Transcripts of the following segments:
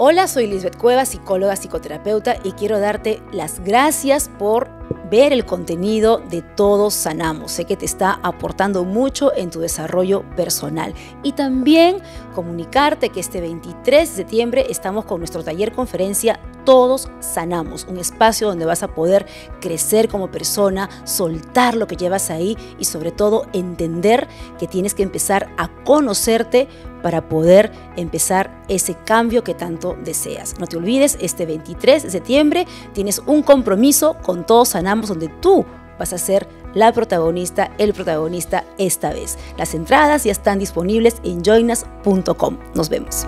Hola, soy Lisbeth Cueva, psicóloga, psicoterapeuta y quiero darte las gracias por ver el contenido de Todos Sanamos. Sé que te está aportando mucho en tu desarrollo personal. Y también comunicarte que este 23 de septiembre estamos con nuestro taller conferencia todos sanamos, un espacio donde vas a poder crecer como persona, soltar lo que llevas ahí y sobre todo entender que tienes que empezar a conocerte para poder empezar ese cambio que tanto deseas. No te olvides, este 23 de septiembre tienes un compromiso con Todos Sanamos donde tú vas a ser la protagonista, el protagonista esta vez. Las entradas ya están disponibles en joinas.com. Nos vemos.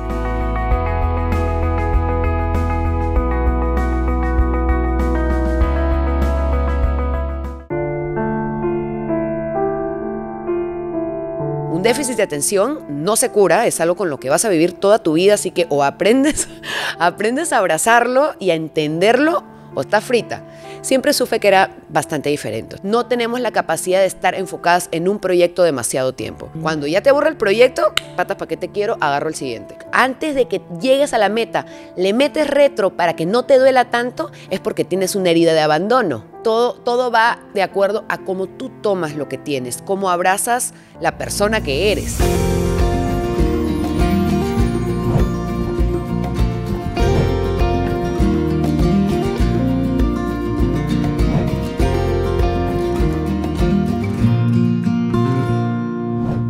un déficit de atención no se cura, es algo con lo que vas a vivir toda tu vida, así que o aprendes, aprendes a abrazarlo y a entenderlo o estás frita. Siempre supe que era bastante diferente. No tenemos la capacidad de estar enfocadas en un proyecto demasiado tiempo. Mm. Cuando ya te aburre el proyecto, patas para qué te quiero, agarro el siguiente. Antes de que llegues a la meta, le metes retro para que no te duela tanto, es porque tienes una herida de abandono todo, va de acuerdo a cómo tú tomas lo que tienes, cómo abrazas la persona que eres.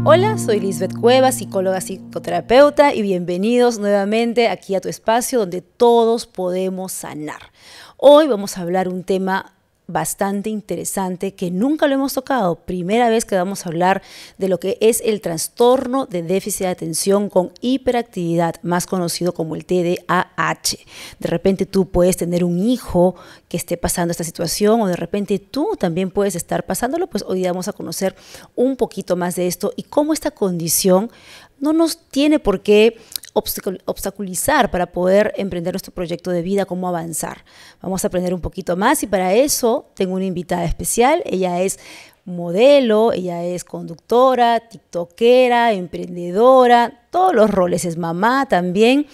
Hola, soy Lisbeth Cueva, psicóloga psicoterapeuta y bienvenidos nuevamente aquí a tu espacio donde todos podemos sanar. Hoy vamos a hablar un tema bastante interesante que nunca lo hemos tocado. Primera vez que vamos a hablar de lo que es el trastorno de déficit de atención con hiperactividad, más conocido como el TDAH. De repente tú puedes tener un hijo que esté pasando esta situación o de repente tú también puedes estar pasándolo, pues hoy vamos a conocer un poquito más de esto y cómo esta condición no nos tiene por qué obstaculizar para poder emprender nuestro proyecto de vida, cómo avanzar. Vamos a aprender un poquito más y para eso tengo una invitada especial. Ella es modelo, ella es conductora, tiktokera, emprendedora, todos los roles, es mamá también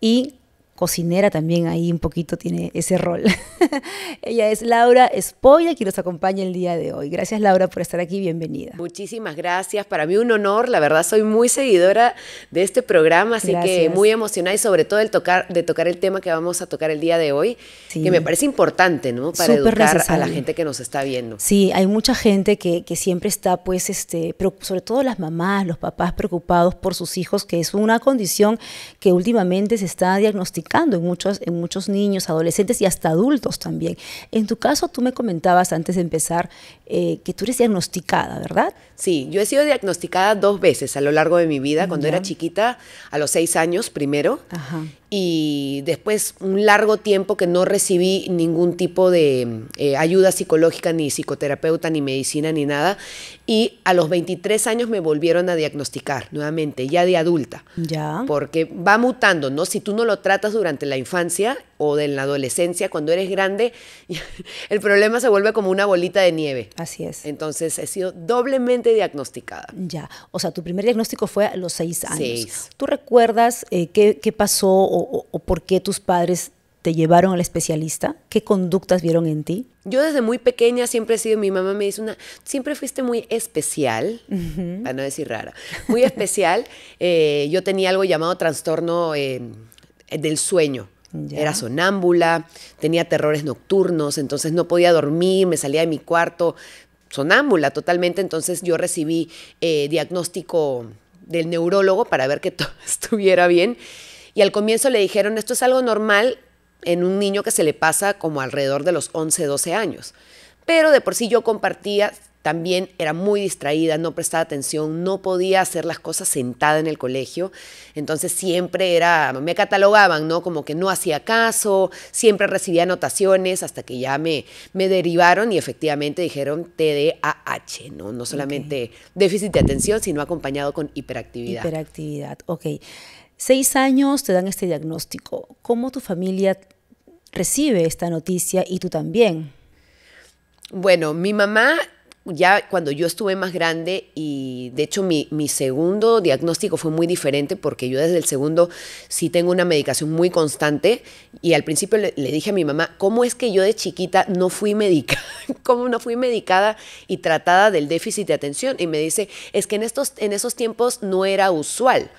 y cocinera también ahí un poquito tiene ese rol. Ella es Laura Spoya, quien nos acompaña el día de hoy. Gracias Laura por estar aquí, bienvenida. Muchísimas gracias, para mí un honor, la verdad soy muy seguidora de este programa, así que muy emocionada y sobre todo el tocar, de tocar el tema que vamos a tocar el día de hoy, que me parece importante, ¿no? Para educar a la gente que nos está viendo. Sí, hay mucha gente que, que siempre está, pues, este, sobre todo las mamás, los papás preocupados por sus hijos, que es una condición que últimamente se está diagnosticando en muchos, en muchos niños, adolescentes y hasta adultos también. En tu caso, tú me comentabas antes de empezar eh, que tú eres diagnosticada, ¿verdad? Sí, yo he sido diagnosticada dos veces a lo largo de mi vida, cuando era chiquita, a los seis años primero, y después un largo tiempo que no recibí ningún tipo de eh, ayuda psicológica, ni psicoterapeuta, ni medicina, ni nada, y a los 23 años me volvieron a diagnosticar nuevamente, ya de adulta, ya. porque va mutando, ¿no? Si tú no lo tratas durante la infancia o en la adolescencia, cuando eres grande, el problema se vuelve como una bolita de nieve. Así es. Entonces he sido doblemente diagnosticada. Ya, o sea, tu primer diagnóstico fue a los seis años. ¿Tú recuerdas eh, qué, pasó o, por qué tus padres te llevaron al especialista? ¿Qué conductas vieron en ti? Yo desde muy pequeña siempre he sido, mi mamá me dice una, siempre fuiste muy especial, para no decir rara, muy especial. Eh, yo tenía algo llamado trastorno em, del sueño. Era sonámbula, tenía terrores nocturnos, entonces no podía dormir, me salía de mi cuarto, sonámbula totalmente, entonces yo recibí eh, diagnóstico del neurólogo para ver que todo estuviera bien. Y al comienzo le dijeron, esto es algo normal en un niño que se le pasa como alrededor de los 11, 12 años. Pero de por sí yo compartía también era muy distraída, no prestaba atención, no podía hacer las cosas sentada en el colegio. Entonces siempre era, me catalogaban, ¿no? Como que no hacía caso, siempre recibía anotaciones hasta que ya me, me derivaron y efectivamente dijeron TDAH, ¿no? No solamente déficit de atención, sino acompañado con hiperactividad. Hiperactividad, ok. Seis años te dan este diagnóstico. ¿Cómo tu familia recibe esta noticia y tú también? Bueno, mi mamá ya cuando yo estuve más grande y de hecho mi, segundo diagnóstico fue muy diferente porque yo desde el segundo sí tengo una medicación muy constante y al principio le, dije a mi mamá, ¿cómo es que yo de chiquita no fui medicada? ¿Cómo no fui medicada y tratada del déficit de atención? Y me dice, es que en, estos, en esos tiempos no era usual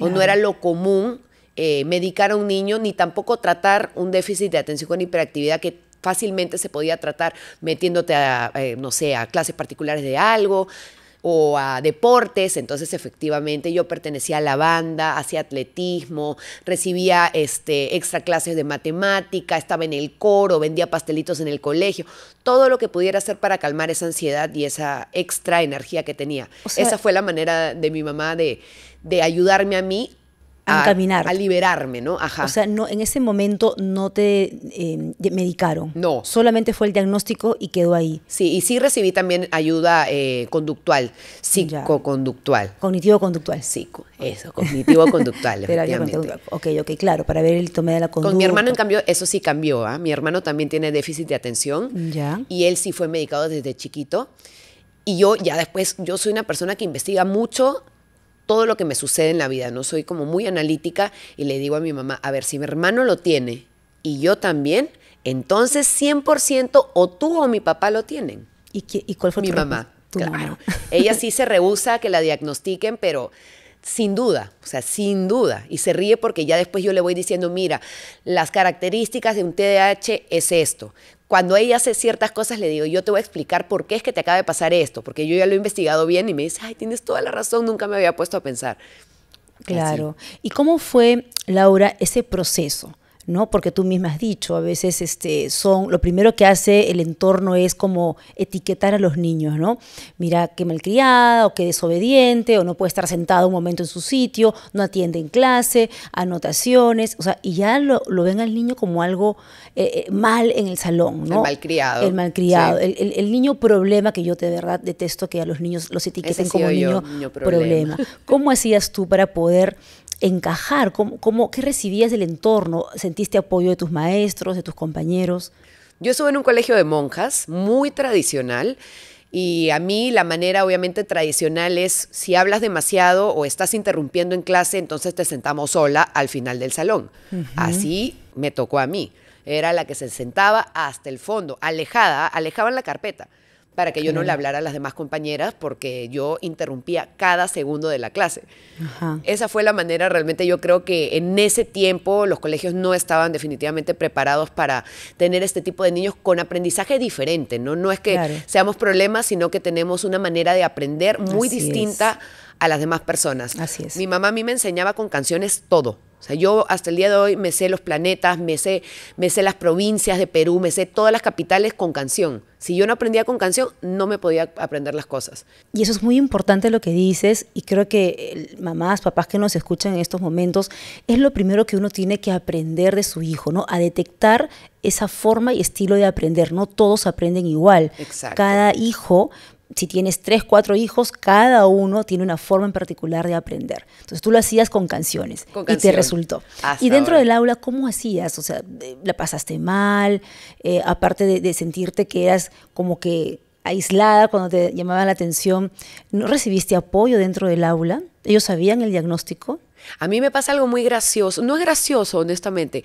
o no era lo común eh, medicar a un niño ni tampoco tratar un déficit de atención con hiperactividad que fácilmente se podía tratar metiéndote a, eh, no sé, a clases particulares de algo o a deportes, entonces efectivamente yo pertenecía a la banda, hacía atletismo, recibía este, extra clases de matemática, estaba en el coro, vendía pastelitos en el colegio, todo lo que pudiera hacer para calmar esa ansiedad y esa extra energía que tenía. esa fue la manera de mi mamá de, de ayudarme a mí a, caminar, A liberarme, ¿no? Ajá. O sea, no, en ese momento no te eh, medicaron. No. Solamente fue el diagnóstico y quedó ahí. Sí, y sí recibí también ayuda eh, conductual, psicoconductual. Cognitivo-conductual. Psico, eso, cognitivo-conductual. ok, ok, claro, para ver el tome de la conducta. Con mi hermano, en cambio, eso sí cambió. ¿ah? Mi hermano también tiene déficit de atención. Ya. Y él sí fue medicado desde chiquito. Y yo ya después, yo soy una persona que investiga mucho todo lo que me sucede en la vida, ¿no? Soy como muy analítica y le digo a mi mamá, a ver, si mi hermano lo tiene y yo también, entonces 100% o tú o mi papá lo tienen. ¿Y, cuál fue mi mamá? claro. Ella sí se rehúsa a que la diagnostiquen, pero sin duda, o sea, sin duda. Y se ríe porque ya después yo le voy diciendo, mira, las características de un TDAH es esto cuando ella hace ciertas cosas, le digo, yo te voy a explicar por qué es que te acaba de pasar esto, porque yo ya lo he investigado bien y me dice, ay, tienes toda la razón, nunca me había puesto a pensar. Claro. ¿Y cómo fue, Laura, ese proceso? ¿no? Porque tú misma has dicho, a veces este, son, lo primero que hace el entorno es como etiquetar a los niños, ¿no? Mira, qué malcriada, o qué desobediente, o no puede estar sentado un momento en su sitio, no atiende en clase, anotaciones, o sea, y ya lo, ven al niño como algo eh, eh, mal en el salón, El malcriado. El malcriado, el, niño problema que yo de verdad detesto que a los niños los etiqueten como niño, niño, problema. ¿Cómo hacías tú para poder encajar? qué recibías del entorno? ¿Sentiste apoyo de tus maestros, de tus compañeros? Yo estuve en un colegio de monjas muy tradicional. Y a mí la manera obviamente tradicional es si hablas demasiado o estás interrumpiendo en clase, entonces te sentamos sola al final del salón. Así me tocó a mí. Era la que se sentaba hasta el fondo, alejada, alejaban la carpeta para que yo no le hablara a las demás compañeras porque yo interrumpía cada segundo de la clase. Esa fue la manera, realmente yo creo que en ese tiempo los colegios no estaban definitivamente preparados para tener este tipo de niños con aprendizaje diferente, ¿no? No es que seamos problemas, sino que tenemos una manera de aprender muy distinta a las demás personas. Así es. Mi mamá a mí me enseñaba con canciones todo. O sea, yo hasta el día de hoy me sé los planetas, me sé, me sé las provincias de Perú, me sé todas las capitales con canción. Si yo no aprendía con canción, no me podía aprender las cosas. Y eso es muy importante lo que dices, y creo que eh, mamás, papás que nos escuchan en estos momentos, es lo primero que uno tiene que aprender de su hijo, ¿no? A detectar esa forma y estilo de aprender. No todos aprenden igual. Exacto. Cada hijo si tienes tres, cuatro hijos, cada uno tiene una forma en particular de aprender. Entonces tú lo hacías con canciones y te resultó. y dentro del aula, ¿cómo hacías? O sea, eh, ¿la pasaste mal? Eh, aparte de, sentirte que eras como que aislada cuando te llamaban la atención, ¿no recibiste apoyo dentro del aula? ¿Ellos sabían el diagnóstico? A mí me pasa algo muy gracioso, no es gracioso honestamente,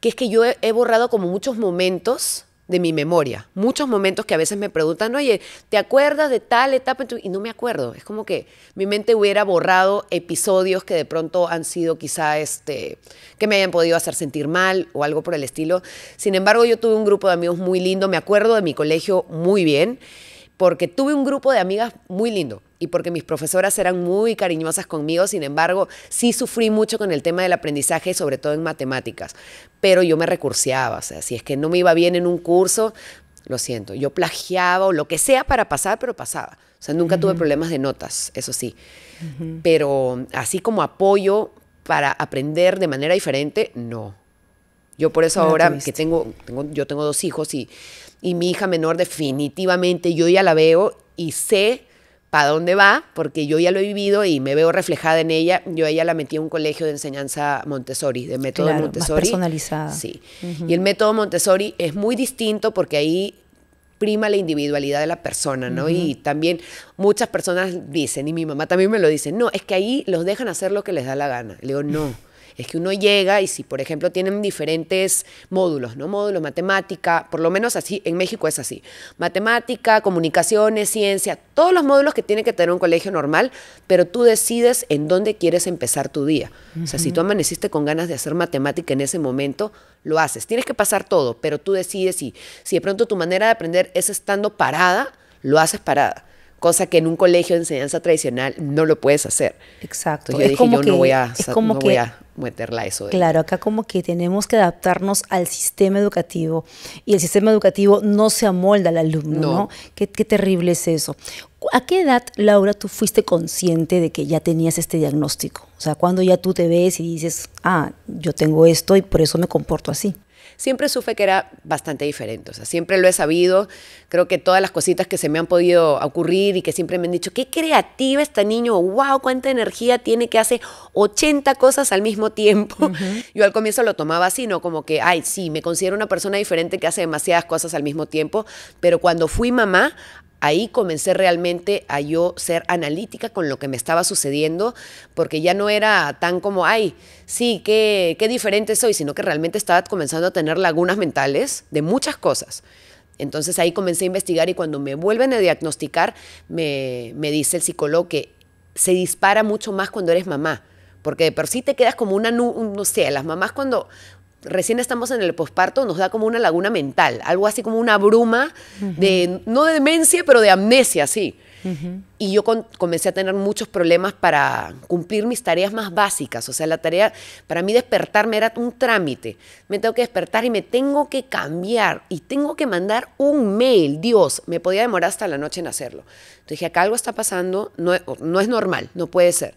que es que yo he borrado como muchos momentos de mi memoria. Muchos momentos que a veces me preguntan, oye, ¿te acuerdas de tal etapa? Y no me acuerdo. Es como que mi mente hubiera borrado episodios que de pronto han sido quizá, este, que me hayan podido hacer sentir mal o algo por el estilo. Sin embargo, yo tuve un grupo de amigos muy lindo. Me acuerdo de mi colegio muy bien porque tuve un grupo de amigas muy lindo y porque mis profesoras eran muy cariñosas conmigo, sin embargo, sí sufrí mucho con el tema del aprendizaje, sobre todo en matemáticas, pero yo me recurseaba, o sea, si es que no me iba bien en un curso, lo siento, yo plagiaba o lo que sea para pasar, pero pasaba. O sea, nunca tuve problemas de notas, eso sí. Pero así como apoyo para aprender de manera diferente, no. Yo por eso ahora que tengo, tengo, yo tengo dos hijos y y mi hija menor definitivamente yo ya la veo y sé para dónde va, porque yo ya lo he vivido y me veo reflejada en ella. Yo a ella la metí a un colegio de enseñanza Montessori, de método Montessori. personalizada. Sí. Y el método Montessori es muy distinto porque ahí prima la individualidad de la persona, ¿no? Y también muchas personas dicen, y mi mamá también me lo dice, no, es que ahí los dejan hacer lo que les da la gana. Le digo, no es que uno llega y si, por ejemplo, tienen diferentes módulos, ¿no? Módulos, matemática, por lo menos así, en México es así. Matemática, comunicaciones, ciencia, todos los módulos que tiene que tener un colegio normal, pero tú decides en dónde quieres empezar tu día. O sea, si tú amaneciste con ganas de hacer matemática en ese momento, lo haces. Tienes que pasar todo, pero tú decides y si de pronto tu manera de aprender es estando parada, lo haces parada cosa que en un colegio de enseñanza tradicional no lo puedes hacer. Exacto. yo dije, yo no voy a, meterla a meterla eso. claro, acá como que tenemos que adaptarnos al sistema educativo y el sistema educativo no se amolda al alumno, ¿no? Qué, qué terrible es eso. ¿A qué edad, Laura, tú fuiste consciente de que ya tenías este diagnóstico? O sea, cuando ya tú te ves y dices, ah, yo tengo esto y por eso me comporto así siempre supe que era bastante diferente. O sea, siempre lo he sabido. Creo que todas las cositas que se me han podido ocurrir y que siempre me han dicho, qué creativa este niño, wow, cuánta energía tiene que hace 80 cosas al mismo tiempo. Yo al comienzo lo tomaba así, ¿no? Como que, ay, sí, me considero una persona diferente que hace demasiadas cosas al mismo tiempo. Pero cuando fui mamá, ahí comencé realmente a yo ser analítica con lo que me estaba sucediendo, porque ya no era tan como, ay, sí, qué, qué diferente soy, sino que realmente estaba comenzando a tener lagunas mentales de muchas cosas. Entonces ahí comencé a investigar y cuando me vuelven a diagnosticar, me, me dice el psicólogo que se dispara mucho más cuando eres mamá porque de por sí te quedas como una, no sé, las mamás cuando recién estamos en el posparto, nos da como una laguna mental, algo así como una bruma de, no de demencia, pero de amnesia, sí. Y yo comencé a tener muchos problemas para cumplir mis tareas más básicas. O sea, la tarea, para mí despertarme era un trámite. Me tengo que despertar y me tengo que cambiar y tengo que mandar un mail. Dios, me podía demorar hasta la noche en hacerlo. Entonces dije, acá algo está pasando, no, no es normal, no puede ser.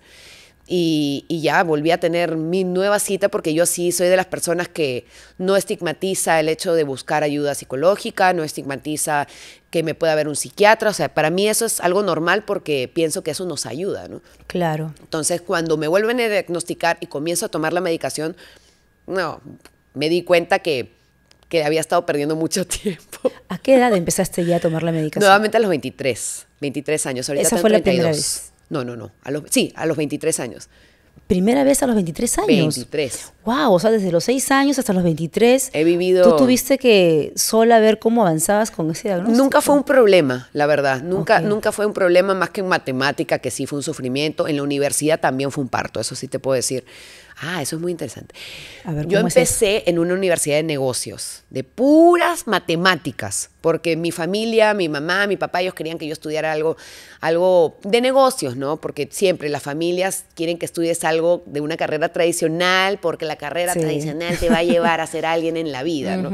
Y, ya volví a tener mi nueva cita porque yo sí soy de las personas que no estigmatiza el hecho de buscar ayuda psicológica, no estigmatiza que me pueda ver un psiquiatra, o sea, para mí eso es algo normal porque pienso que eso nos ayuda, ¿no? Claro. Entonces, cuando me vuelven a diagnosticar y comienzo a tomar la medicación, no, me di cuenta que que había estado perdiendo mucho tiempo. ¿A qué edad empezaste ya a tomar la medicación? Nuevamente a los 23, 23 años. Ahorita Esa fue la primera vez. No, no, no. A los, sí, a los 23 años. Primera vez a los 23 años. 23. Wow, o sea, desde los 6 años hasta los 23. He vivido. Tú tuviste que sola ver cómo avanzabas con ese Nunca fue un problema, la verdad. Nunca, nunca fue un problema más que en matemática, que sí fue un sufrimiento. En la universidad también fue un parto, eso sí te puedo decir. Ah, eso es muy interesante. Yo empecé en una universidad de negocios, de puras matemáticas porque mi familia, mi mamá, mi papá, ellos querían que yo estudiara algo, algo de negocios, ¿no? Porque siempre las familias quieren que estudies algo de una carrera tradicional, porque la carrera tradicional te va a llevar a ser alguien en la vida, ¿no?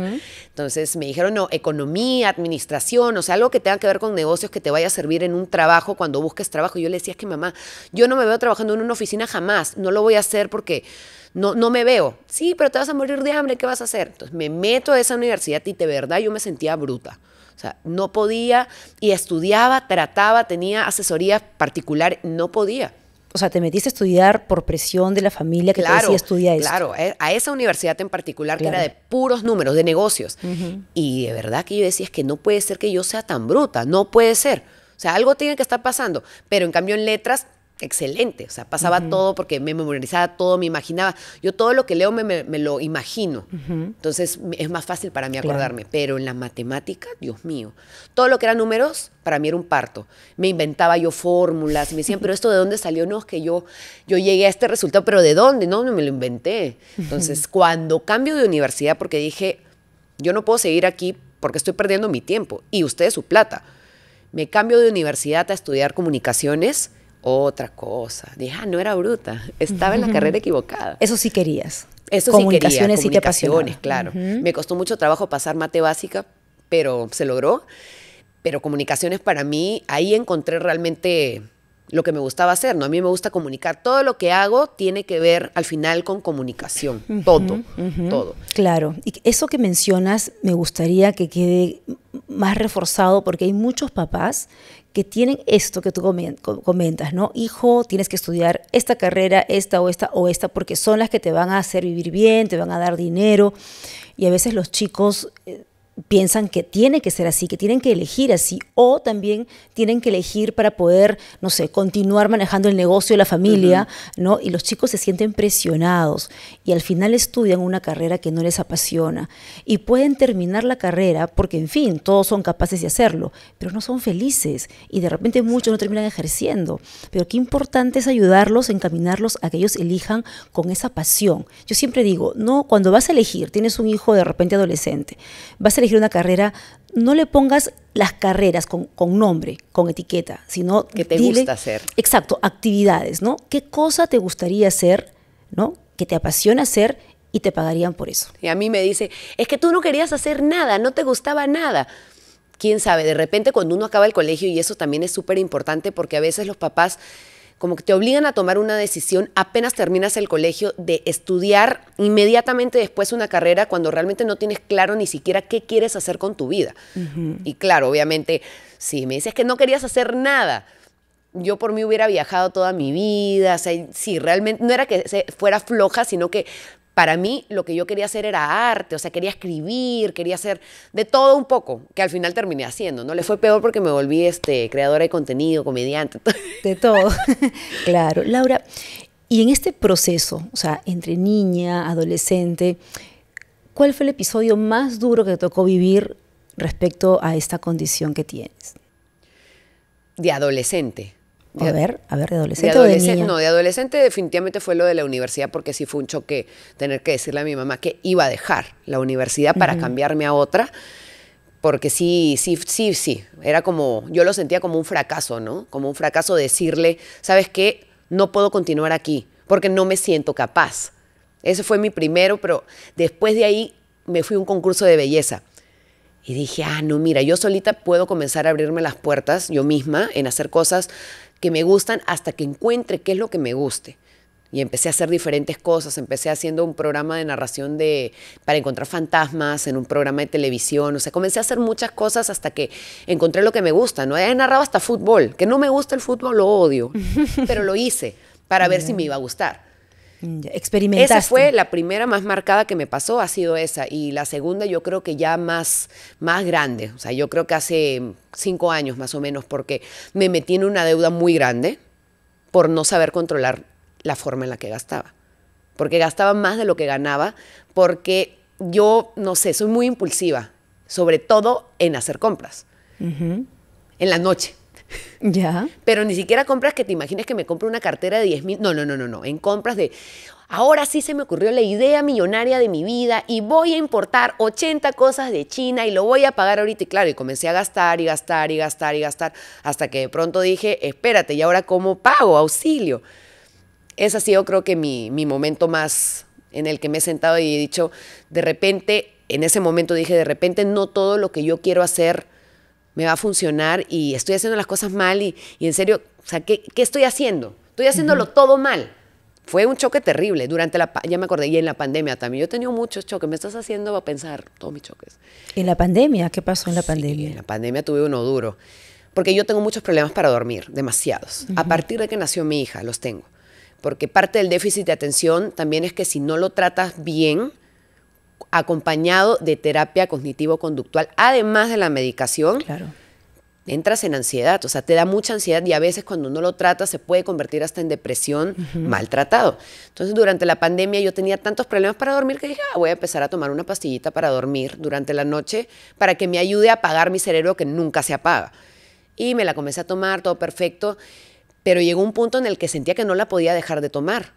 Entonces me dijeron, no, economía, administración, o sea, algo que tenga que ver con negocios que te vaya a servir en un trabajo cuando busques trabajo. Yo le decía, es que mamá, yo no me veo trabajando en una oficina jamás, no lo voy a hacer porque no, me veo. Sí, pero te vas a morir de hambre, ¿qué vas a hacer? Entonces me meto a esa universidad y de verdad yo me sentía bruta. O sea, no podía y estudiaba, trataba, tenía asesoría particular, no podía. O sea, te metiste a estudiar por presión de la familia que claro, te estudiar Claro, eh, a esa universidad en particular que era de puros números, de negocios. Y de verdad que yo decía, es que no puede ser que yo sea tan bruta, no puede ser. O sea, algo tiene que estar pasando. Pero en cambio en letras excelente, o sea, pasaba todo porque me memorizaba todo, me imaginaba. Yo todo lo que leo me, lo imagino, entonces es más fácil para mí acordarme, pero en la matemática, Dios mío, todo lo que eran números para mí era un parto. Me inventaba yo fórmulas, me decían, pero esto de dónde salió, no, es que yo, yo llegué a este resultado, pero ¿de dónde? No, no me lo inventé. Entonces, cuando cambio de universidad, porque dije, yo no puedo seguir aquí porque estoy perdiendo mi tiempo y ustedes su plata, me cambio de universidad a estudiar comunicaciones otra cosa. Dije, ah, no era bruta, estaba en la carrera equivocada. Eso sí querías. Eso comunicaciones sí quería, comunicaciones, y te claro. Me costó mucho trabajo pasar mate básica, pero se logró. Pero comunicaciones para mí, ahí encontré realmente lo que me gustaba hacer, ¿no? A mí me gusta comunicar. Todo lo que hago tiene que ver al final con comunicación. todo, todo. Claro. Y eso que mencionas me gustaría que quede más reforzado porque hay muchos papás que tienen esto que tú comentas, ¿no? Hijo, tienes que estudiar esta carrera, esta o esta o esta, porque son las que te van a hacer vivir bien, te van a dar dinero. Y a veces los chicos eh, piensan que tiene que ser así, que tienen que elegir así, o también tienen que elegir para poder, no sé, continuar manejando el negocio de la familia, ¿no? Y los chicos se sienten presionados y al final estudian una carrera que no les apasiona y pueden terminar la carrera porque, en fin, todos son capaces de hacerlo, pero no son felices y de repente muchos no terminan ejerciendo. Pero qué importante es ayudarlos, encaminarlos a que ellos elijan con esa pasión. Yo siempre digo, no, cuando vas a elegir, tienes un hijo de repente adolescente, vas a elegir una carrera, no le pongas las carreras con, nombre, con etiqueta, sino... Que te gusta hacer. Exacto, actividades, ¿no? ¿Qué cosa te gustaría hacer, ¿no? Que te apasiona hacer y te pagarían por eso. Y a mí me dice, es que tú no querías hacer nada, no te gustaba nada quién sabe, de repente cuando uno acaba el colegio, y eso también es súper importante porque a veces los papás como que te obligan a tomar una decisión apenas terminas el colegio de estudiar inmediatamente después una carrera cuando realmente no tienes claro ni siquiera qué quieres hacer con tu vida. Y claro, obviamente, si me dices que no querías hacer nada, yo por mí hubiera viajado toda mi vida, si realmente no era que fuera floja, sino que para mí lo que yo quería hacer era arte, o sea, quería escribir, quería hacer de todo un poco, que al final terminé haciendo, ¿no? Le fue peor porque me volví este, creadora de contenido, comediante. De todo, claro. Laura, y en este proceso, o sea, entre niña, adolescente, ¿cuál fue el episodio más duro que te tocó vivir respecto a esta condición que tienes? De adolescente. A ver, a ver, de adolescente. De adolescente No, de adolescente definitivamente fue lo de la universidad, porque sí fue un choque tener que decirle a mi mamá que iba a dejar la universidad para cambiarme a otra, porque sí, sí, sí, sí. Era como, yo lo sentía como un fracaso, ¿no? Como un fracaso decirle, ¿sabes qué? No puedo continuar aquí, porque no me siento capaz. Ese fue mi primero, pero después de ahí me fui a un concurso de belleza. Y dije, ah, no, mira, yo solita puedo comenzar a abrirme las puertas yo misma en hacer cosas que me gustan hasta que encuentre qué es lo que me guste. Y empecé a hacer diferentes cosas, empecé haciendo un programa de narración de, para encontrar fantasmas, en un programa de televisión, o sea, comencé a hacer muchas cosas hasta que encontré lo que me gusta, ¿no? He narrado hasta fútbol, que no me gusta el fútbol, lo odio, pero lo hice para ver si me iba a gustar. Experimentaste. Esa fue la primera más marcada que me pasó, ha sido esa. Y la segunda yo creo que ya más, más grande. O sea, yo creo que hace cinco años más o menos, porque me metí en una deuda muy grande por no saber controlar la forma en la que gastaba. Porque gastaba más de lo que ganaba, porque yo, no sé, soy muy impulsiva, sobre todo en hacer compras. En la noche ya. Pero ni siquiera compras que te imagines que me compro una cartera de 10 mil. No, no, no, no, no. En compras de. Ahora sí se me ocurrió la idea millonaria de mi vida y voy a importar 80 cosas de China y lo voy a pagar ahorita. Y claro, y comencé a gastar y gastar y gastar y gastar hasta que de pronto dije, espérate, ¿y ahora cómo pago? Auxilio. Ese ha sido creo que mi, mi momento más en el que me he sentado y he dicho, de repente, en ese momento dije, de repente no todo lo que yo quiero hacer me va a funcionar y estoy haciendo las cosas mal y, en serio, o sea, ¿qué, estoy haciendo? Estoy haciéndolo todo mal. Fue un choque terrible durante la, ya me acordé, y en la pandemia también. Yo he tenido muchos choques, me estás haciendo pensar todos mis choques. ¿En la pandemia? ¿Qué pasó en la pandemia? En la pandemia tuve uno duro, porque yo tengo muchos problemas para dormir, demasiados. A partir de que nació mi hija, los tengo. Porque parte del déficit de atención también es que si no lo tratas bien, acompañado de terapia cognitivo-conductual, además de la medicación, claro. entras en ansiedad, o sea, te da mucha ansiedad y a veces cuando uno lo trata se puede convertir hasta en depresión maltratado. Entonces, durante la pandemia yo tenía tantos problemas para dormir que dije, ah, voy a empezar a tomar una pastillita para dormir durante la noche para que me ayude a apagar mi cerebro que nunca se apaga. Y me la comencé a tomar, todo perfecto, pero llegó un punto en el que sentía que no la podía dejar de tomar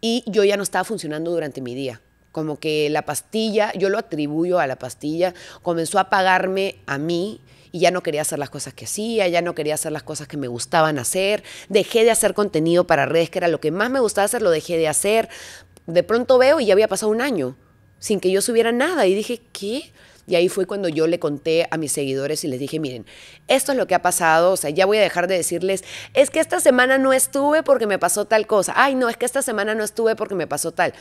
y yo ya no estaba funcionando durante mi día como que la pastilla, yo lo atribuyo a la pastilla, comenzó a pagarme a mí y ya no quería hacer las cosas que hacía, ya no quería hacer las cosas que me gustaban hacer, dejé de hacer contenido para redes, que era lo que más me gustaba hacer, lo dejé de hacer. De pronto veo y ya había pasado un año sin que yo subiera nada y dije, ¿qué? Y ahí fue cuando yo le conté a mis seguidores y les dije, miren, esto es lo que ha pasado, o sea, ya voy a dejar de decirles, es que esta semana no estuve porque me pasó tal cosa, ay, no, es que esta semana no estuve porque me pasó tal.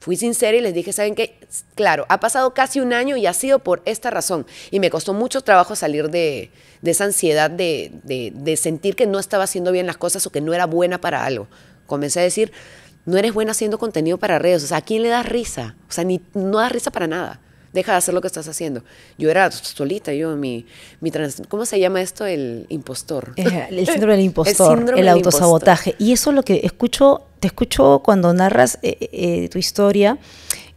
Fui sincera y les dije, ¿saben qué? Claro, ha pasado casi un año y ha sido por esta razón. Y me costó mucho trabajo salir de, esa ansiedad de, sentir que no estaba haciendo bien las cosas o que no era buena para algo. Comencé a decir, no eres buena haciendo contenido para redes. O sea, ¿a quién le das risa? O sea, ni, no das risa para nada deja de hacer lo que estás haciendo. Yo era solita, yo, mi, mi trans, ¿cómo se llama esto? El impostor. Eh, el síndrome del impostor, el, autosabotaje. Y eso es lo que escucho, te escucho cuando narras eh, eh, tu historia.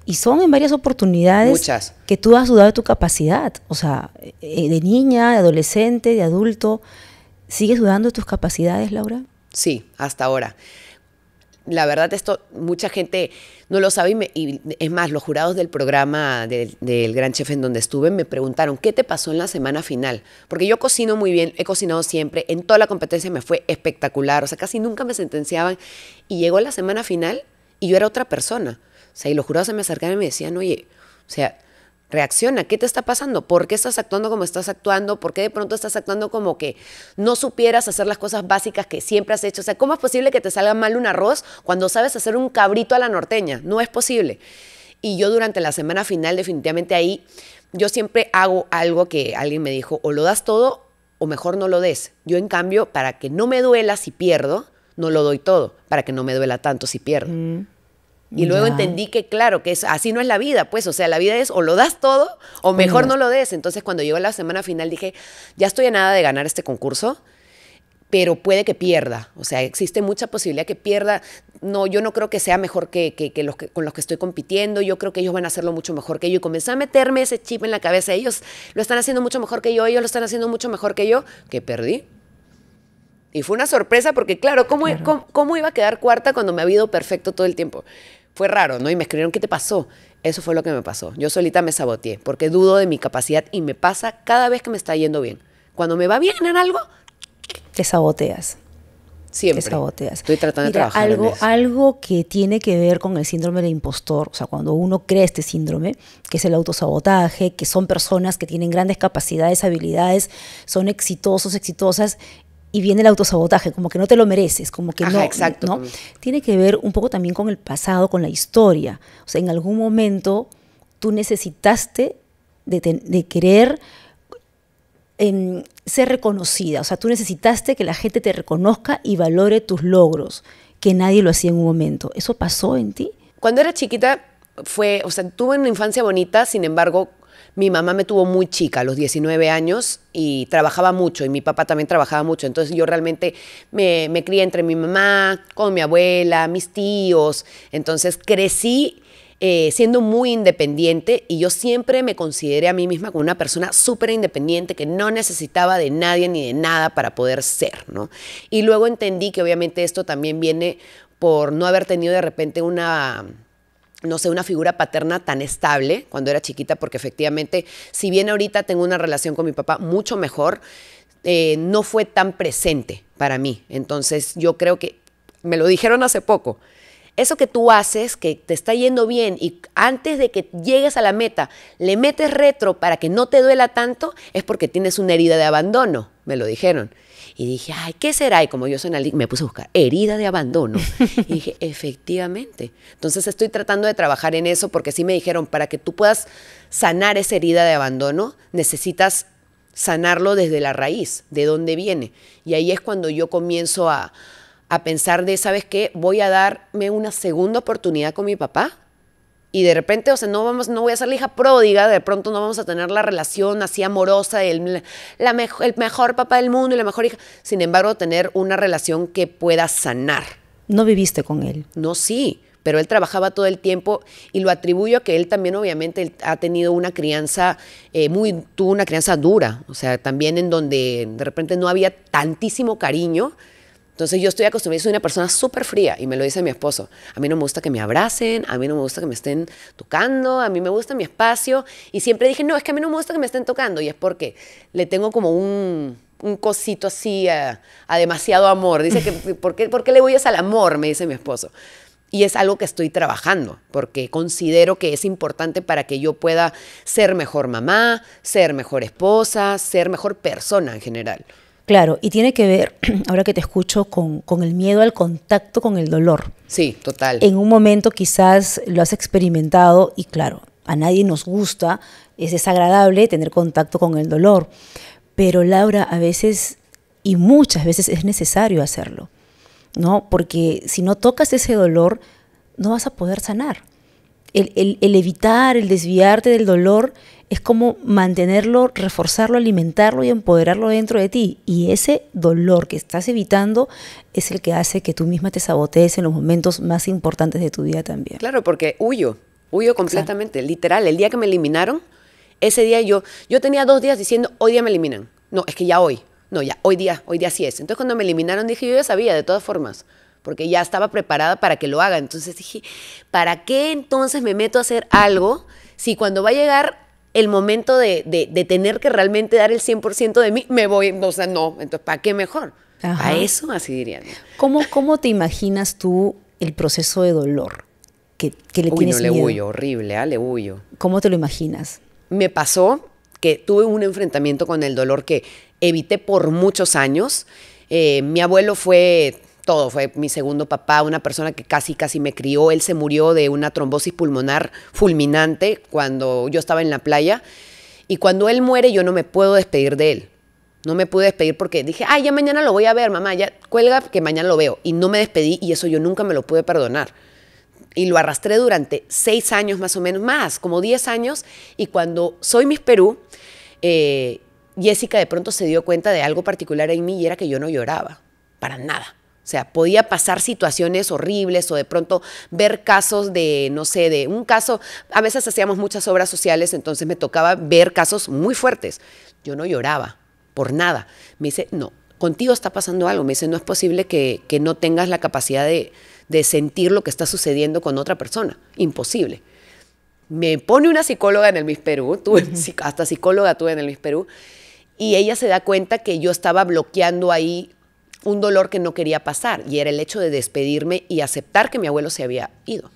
Y son en varias oportunidades Muchas. que tú has dudado de tu capacidad. O sea, de niña, de adolescente, de adulto. ¿Sigues dudando de tus capacidades, Laura? Sí, hasta ahora. La verdad, esto, mucha gente no lo sabe y, es más, los jurados del programa del, Gran Chef en donde estuve me preguntaron, ¿qué te pasó en la semana final? Porque yo cocino muy bien, he cocinado siempre, en toda la competencia me fue espectacular, o sea, casi nunca me sentenciaban y llegó la semana final y yo era otra persona. O sea, y los jurados se me acercaron y me decían, oye, o sea, Reacciona, ¿qué te está pasando? ¿Por qué estás actuando como estás actuando? ¿Por qué de pronto estás actuando como que no supieras hacer las cosas básicas que siempre has hecho? O sea, ¿cómo es posible que te salga mal un arroz cuando sabes hacer un cabrito a la norteña? No es posible. Y yo durante la semana final, definitivamente ahí, yo siempre hago algo que alguien me dijo, o lo das todo o mejor no lo des. Yo en cambio, para que no me duela si pierdo, no lo doy todo, para que no me duela tanto si pierdo. Mm. Y luego entendí que, claro, que así no es la vida, pues, o sea, la vida es o lo das todo o mejor no lo des. Entonces, cuando llegó la semana final, dije, ya estoy a nada de ganar este concurso, pero puede que pierda. O sea, existe mucha posibilidad que pierda. No, yo no creo que sea mejor que, con los que estoy compitiendo. Yo creo que ellos van a hacerlo mucho mejor que yo. Y comencé a meterme ese chip en la cabeza. Ellos lo están haciendo mucho mejor que yo, ellos lo están haciendo mucho mejor que yo, que perdí. Y fue una sorpresa porque, claro, ¿cómo, ¿cómo, cómo iba a quedar cuarta cuando me ha habido perfecto todo el tiempo? fue raro, ¿no? Y me escribieron, ¿qué te pasó? Eso fue lo que me pasó. Yo solita me saboteé porque dudo de mi capacidad y me pasa cada vez que me está yendo bien. Cuando me va bien en algo, te saboteas. Siempre. Te saboteas. Estoy tratando de trabajar. Algo, algo que tiene que ver con el síndrome del impostor, o sea, cuando uno cree este síndrome, que es el autosabotaje, que son personas que tienen grandes capacidades, habilidades, son exitosos, exitosas, y viene el autosabotaje, como que no te lo mereces, como que no, exacto, ¿no? Tiene que ver un poco también con el pasado, con la historia. O sea, en algún momento tú necesitaste de, querer em, ser reconocida, o sea, tú necesitaste que la gente te reconozca y valore tus logros, que nadie lo hacía en un momento. ¿Eso pasó en ti? Cuando era chiquita fue, o sea, tuve una infancia bonita, sin embargo, mi mamá me tuvo muy chica, a los 19 años, y trabajaba mucho, y mi papá también trabajaba mucho. Entonces yo realmente me, crié entre mi mamá, con mi abuela, mis tíos. Entonces crecí eh, siendo muy independiente y yo siempre me consideré a mí misma como una persona súper independiente que no necesitaba de nadie ni de nada para poder ser, ¿no? Y luego entendí que obviamente esto también viene por no haber tenido de repente una no sé, una figura paterna tan estable cuando era chiquita, porque efectivamente, si bien ahorita tengo una relación con mi papá mucho mejor, eh, no fue tan presente para mí. Entonces yo creo que, me lo dijeron hace poco, eso que tú haces, que te está yendo bien y antes de que llegues a la meta, le metes retro para que no te duela tanto, es porque tienes una herida de abandono, me lo dijeron. Y dije, ay, ¿qué será? Y como yo soy analítica, me puse a buscar herida de abandono. y dije, efectivamente. Entonces estoy tratando de trabajar en eso porque sí me dijeron, para que tú puedas sanar esa herida de abandono, necesitas sanarlo desde la raíz, de dónde viene. Y ahí es cuando yo comienzo a, a pensar de, ¿sabes qué? Voy a darme una segunda oportunidad con mi papá y de repente, o sea, no, vamos, no voy a ser la hija pródiga, de pronto no vamos a tener la relación así amorosa, el, la el mejor papá del mundo y la mejor hija, sin embargo, tener una relación que pueda sanar. ¿No viviste con él? No, sí, pero él trabajaba todo el tiempo y lo atribuyo a que él también obviamente ha tenido una crianza eh, muy, tuvo una crianza dura, o sea, también en donde de repente no había tantísimo cariño, entonces yo estoy acostumbrada, soy una persona súper fría y me lo dice mi esposo. A mí no me gusta que me abracen, a mí no me gusta que me estén tocando, a mí me gusta mi espacio. Y siempre dije, no, es que a mí no me gusta que me estén tocando. Y es porque le tengo como un, un cosito así a, demasiado amor. Dice que, ¿por qué, ¿por qué le huyes al amor? Me dice mi esposo. Y es algo que estoy trabajando, porque considero que es importante para que yo pueda ser mejor mamá, ser mejor esposa, ser mejor persona en general. Claro, y tiene que ver, ahora que te escucho, con, el miedo al contacto con el dolor. Sí, total. En un momento quizás lo has experimentado y claro, a nadie nos gusta, es desagradable tener contacto con el dolor, pero Laura, a veces y muchas veces es necesario hacerlo, ¿no? Porque si no tocas ese dolor, no vas a poder sanar. El, el evitar, el desviarte del dolor es como mantenerlo, reforzarlo, alimentarlo y empoderarlo dentro de ti. Y ese dolor que estás evitando es el que hace que tú misma te sabotees en los momentos más importantes de tu vida también. Claro, porque huyo, huyo completamente, literal. El día que me eliminaron, ese día yo, yo tenía dos días diciendo, hoy día me eliminan. No, es que ya hoy. No, ya, hoy día, hoy día sí es. Entonces cuando me eliminaron dije, yo ya sabía, de todas formas porque ya estaba preparada para que lo haga. Entonces dije, ¿para qué entonces me meto a hacer algo si cuando va a llegar el momento de, tener que realmente dar el 100% de mí, me voy, o sea, no, entonces, ¿para qué mejor? A eso así dirían. ¿Cómo, ¿Cómo te imaginas tú el proceso de dolor que, que le Uy, tienes no, le huyo, horrible, ah, le huyo. ¿Cómo te lo imaginas? Me pasó que tuve un enfrentamiento con el dolor que evité por muchos años. Eh, mi abuelo fue todo. Fue mi segundo papá, una persona que casi, casi me crió. Él se murió de una trombosis pulmonar fulminante cuando yo estaba en la playa. Y cuando él muere, yo no me puedo despedir de él. No me pude despedir porque dije, ay, ya mañana lo voy a ver, mamá, ya cuelga que mañana lo veo. Y no me despedí y eso yo nunca me lo pude perdonar. Y lo arrastré durante seis años más o menos, más, como diez años. Y cuando soy Miss Perú, eh, Jessica de pronto se dio cuenta de algo particular en mí y era que yo no lloraba, para nada. O sea, podía pasar situaciones horribles o de pronto ver casos de, no sé, de un caso, a veces hacíamos muchas obras sociales, entonces me tocaba ver casos muy fuertes. Yo no lloraba por nada. Me dice, no, contigo está pasando algo. Me dice, no es posible que, que no tengas la capacidad de, de sentir lo que está sucediendo con otra persona. Imposible. Me pone una psicóloga en el Miss Perú, hasta psicóloga tuve en el Miss Perú, y ella se da cuenta que yo estaba bloqueando ahí un dolor que no quería pasar y era el hecho de despedirme y aceptar que mi abuelo se había ido.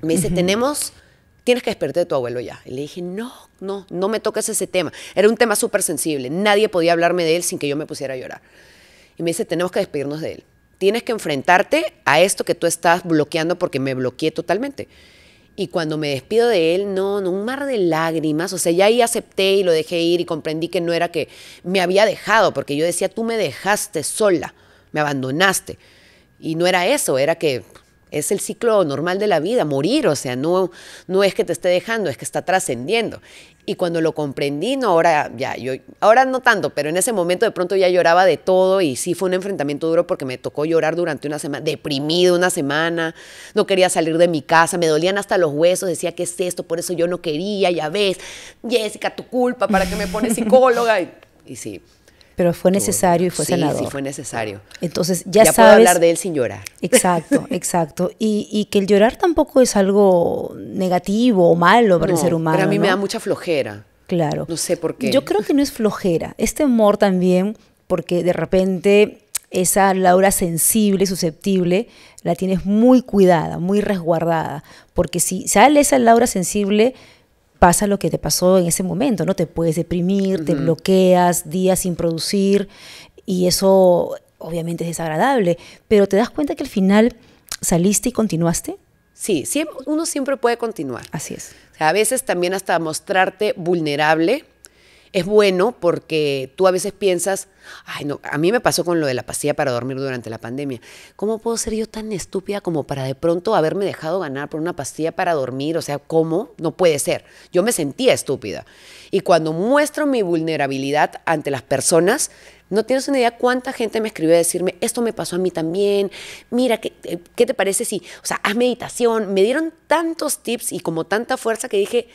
Me dice, tenemos, tienes que despertar de tu abuelo ya. Y le dije, no, no, no me toques ese tema. Era un tema súper sensible. Nadie podía hablarme de él sin que yo me pusiera a llorar. Y me dice, tenemos que despedirnos de él. Tienes que enfrentarte a esto que tú estás bloqueando porque me bloqueé totalmente. Y cuando me despido de él, no, no, un mar de lágrimas. O sea, ya ahí acepté y lo dejé ir y comprendí que no era que me había dejado, porque yo decía, tú me dejaste sola, me abandonaste. Y no era eso, era que es el ciclo normal de la vida, morir, o sea, no, no es que te esté dejando, es que está trascendiendo. Y cuando lo comprendí, no, ahora ya, yo, ahora no tanto, pero en ese momento de pronto ya lloraba de todo y sí fue un enfrentamiento duro porque me tocó llorar durante una semana, deprimido una semana, no quería salir de mi casa, me dolían hasta los huesos, decía, ¿qué es esto? Por eso yo no quería, ya ves, Jessica, tu culpa, ¿para que me pones psicóloga? y, y sí, pero fue necesario y fue sanador. Sí, fue necesario. Entonces ya, ya puedo hablar de él sin llorar. Exacto, exacto. Y, que el llorar tampoco es algo negativo o malo para el ser humano. Pero a mí me da mucha flojera. Claro. No sé por qué. Yo creo que no es flojera. Es temor también, porque de repente esa Laura sensible, susceptible, la tienes muy cuidada, muy resguardada. Porque si sale esa Laura sensible, pasa lo que te pasó en ese momento, ¿no? Te puedes deprimir, te bloqueas días sin producir y eso obviamente es desagradable, pero te das cuenta que al final saliste y continuaste. Sí, uno siempre puede continuar. Así es. a veces también hasta mostrarte vulnerable es bueno porque tú a veces piensas, ay, no, a mí me pasó con lo de la pastilla para dormir durante la pandemia. ¿Cómo puedo ser yo tan estúpida como para de pronto haberme dejado ganar por una pastilla para dormir? O sea, ¿cómo? No puede ser. Yo me sentía estúpida. Y cuando muestro mi vulnerabilidad ante las personas, no tienes una idea cuánta gente me escribió a decirme, esto me pasó a mí también, mira, ¿qué, eh, ¿qué te parece si, o sea, haz meditación? Me dieron tantos tips y como tanta fuerza que dije,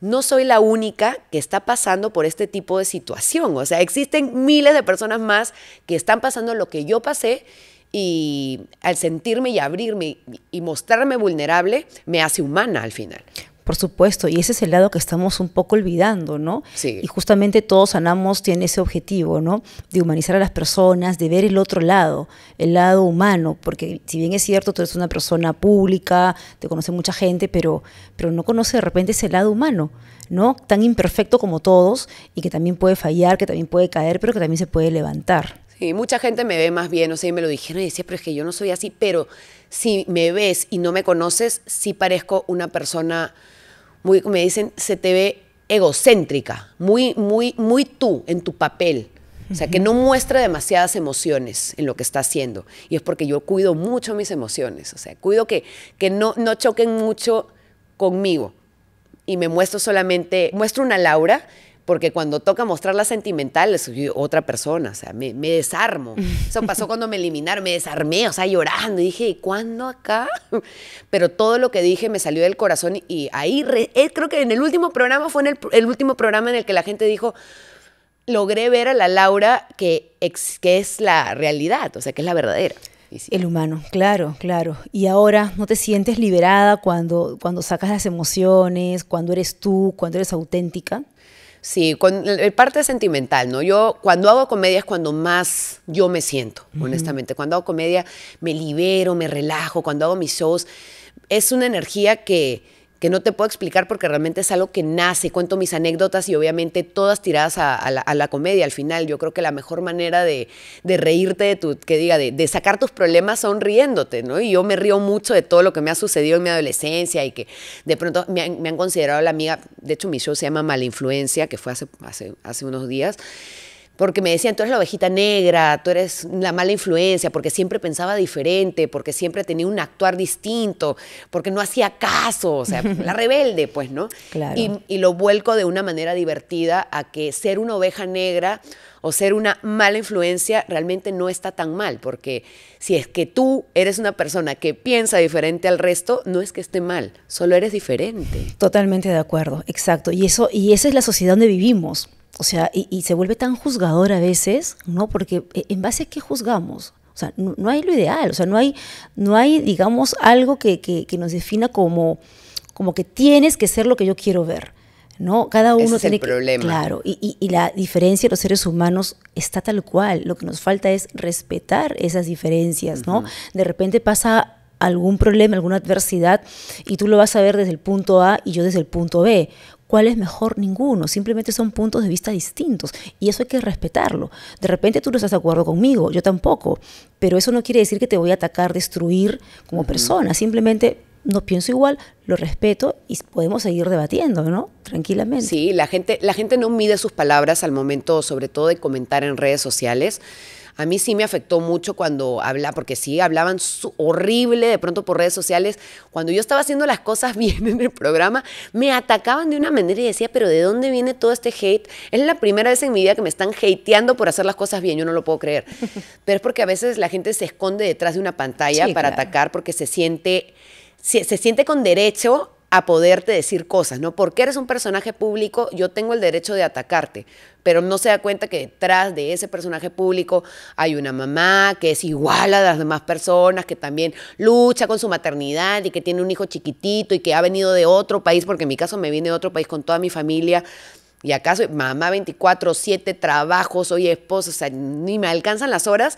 no soy la única que está pasando por este tipo de situación. O sea, existen miles de personas más que están pasando lo que yo pasé y al sentirme y abrirme y mostrarme vulnerable, me hace humana al final. Por supuesto, y ese es el lado que estamos un poco olvidando, ¿no? Sí. Y justamente Todos Sanamos tiene ese objetivo, ¿no? De humanizar a las personas, de ver el otro lado, el lado humano, porque si bien es cierto, tú eres una persona pública, te conoce mucha gente, pero, pero no conoce de repente ese lado humano, ¿no? Tan imperfecto como todos y que también puede fallar, que también puede caer, pero que también se puede levantar. Sí, mucha gente me ve más bien, o sea, y me lo dijeron y decía, pero es que yo no soy así, pero si me ves y no me conoces, sí parezco una persona muy, me dicen, se te ve egocéntrica, muy, muy, muy tú en tu papel. O sea, que no muestra demasiadas emociones en lo que está haciendo. Y es porque yo cuido mucho mis emociones. O sea, cuido que, que no, no choquen mucho conmigo. Y me muestro solamente, muestro una Laura porque cuando toca mostrar la sentimental, soy otra persona, o sea, me, desarmo. Eso pasó cuando me eliminaron, me desarmé, o sea, llorando, y dije, cuándo acá? Pero todo lo que dije me salió del corazón y ahí, eh, creo que en el último programa fue en el, último programa en el que la gente dijo, logré ver a la Laura que, que es la realidad, o sea, que es la verdadera. El humano, claro, claro. Y ahora no te sientes liberada cuando, cuando sacas las emociones, cuando eres tú, cuando eres auténtica. Sí, con el eh, eh, parte sentimental, ¿no? Yo cuando hago comedia es cuando más yo me siento, honestamente. Cuando hago comedia me libero, me relajo, cuando hago mis shows es una energía que que no te puedo explicar porque realmente es algo que nace, cuento mis anécdotas y obviamente todas tiradas a, la, comedia al final. Yo creo que la mejor manera de, reírte de tu, que diga, de, sacar tus problemas son riéndote, ¿no? Y yo me río mucho de todo lo que me ha sucedido en mi adolescencia y que de pronto me han, considerado la amiga, de hecho mi show se llama Mala Influencia, que fue hace unos días porque me decían, tú eres la ovejita negra, tú eres la mala influencia, porque siempre pensaba diferente, porque siempre tenía un actuar distinto, porque no hacía caso, o sea, la rebelde, pues, ¿no? Claro. Y, lo vuelco de una manera divertida a que ser una oveja negra o ser una mala influencia realmente no está tan mal, porque si es que tú eres una persona que piensa diferente al resto, no es que esté mal, solo eres diferente. Totalmente de acuerdo, exacto. Y eso y esa es la sociedad donde vivimos o sea, y, se vuelve tan juzgador a veces, ¿no? Porque eh, en base a qué juzgamos. O sea, no, hay lo ideal, o sea, no hay, no hay digamos, algo que, nos defina como, como que tienes que ser lo que yo quiero ver. ¿no? Cada uno tiene es problema. Claro, y, la diferencia de los seres humanos está tal cual. Lo que nos falta es respetar esas diferencias, ¿no? De repente pasa algún problema, alguna adversidad, y tú lo vas a ver desde el punto A y yo desde el punto B, cuál es mejor ninguno, simplemente son puntos de vista distintos y eso hay que respetarlo. De repente tú no estás de acuerdo conmigo, yo tampoco, pero eso no quiere decir que te voy a atacar, destruir como persona, simplemente no pienso igual, lo respeto y podemos seguir debatiendo, ¿no? Tranquilamente. Sí, la gente, la gente no mide sus palabras al momento, sobre todo de comentar en redes sociales. A mí sí me afectó mucho cuando habla, porque sí hablaban horrible de pronto por redes sociales. Cuando yo estaba haciendo las cosas bien en el programa, me atacaban de una manera y decía, pero ¿de dónde viene todo este hate? Es la primera vez en mi vida que me están hateando por hacer las cosas bien, yo no lo puedo creer. Pero es porque a veces la gente se esconde detrás de una pantalla para atacar porque se siente, se siente con derecho a poderte decir cosas, ¿no? Porque eres un personaje público, yo tengo el derecho de atacarte, pero no se da cuenta que detrás de ese personaje público hay una mamá que es igual a las demás personas, que también lucha con su maternidad y que tiene un hijo chiquitito y que ha venido de otro país, porque en mi caso me vine de otro país con toda mi familia. Y acaso mamá 24, 7 trabajos, soy esposa, o sea, ni me alcanzan las horas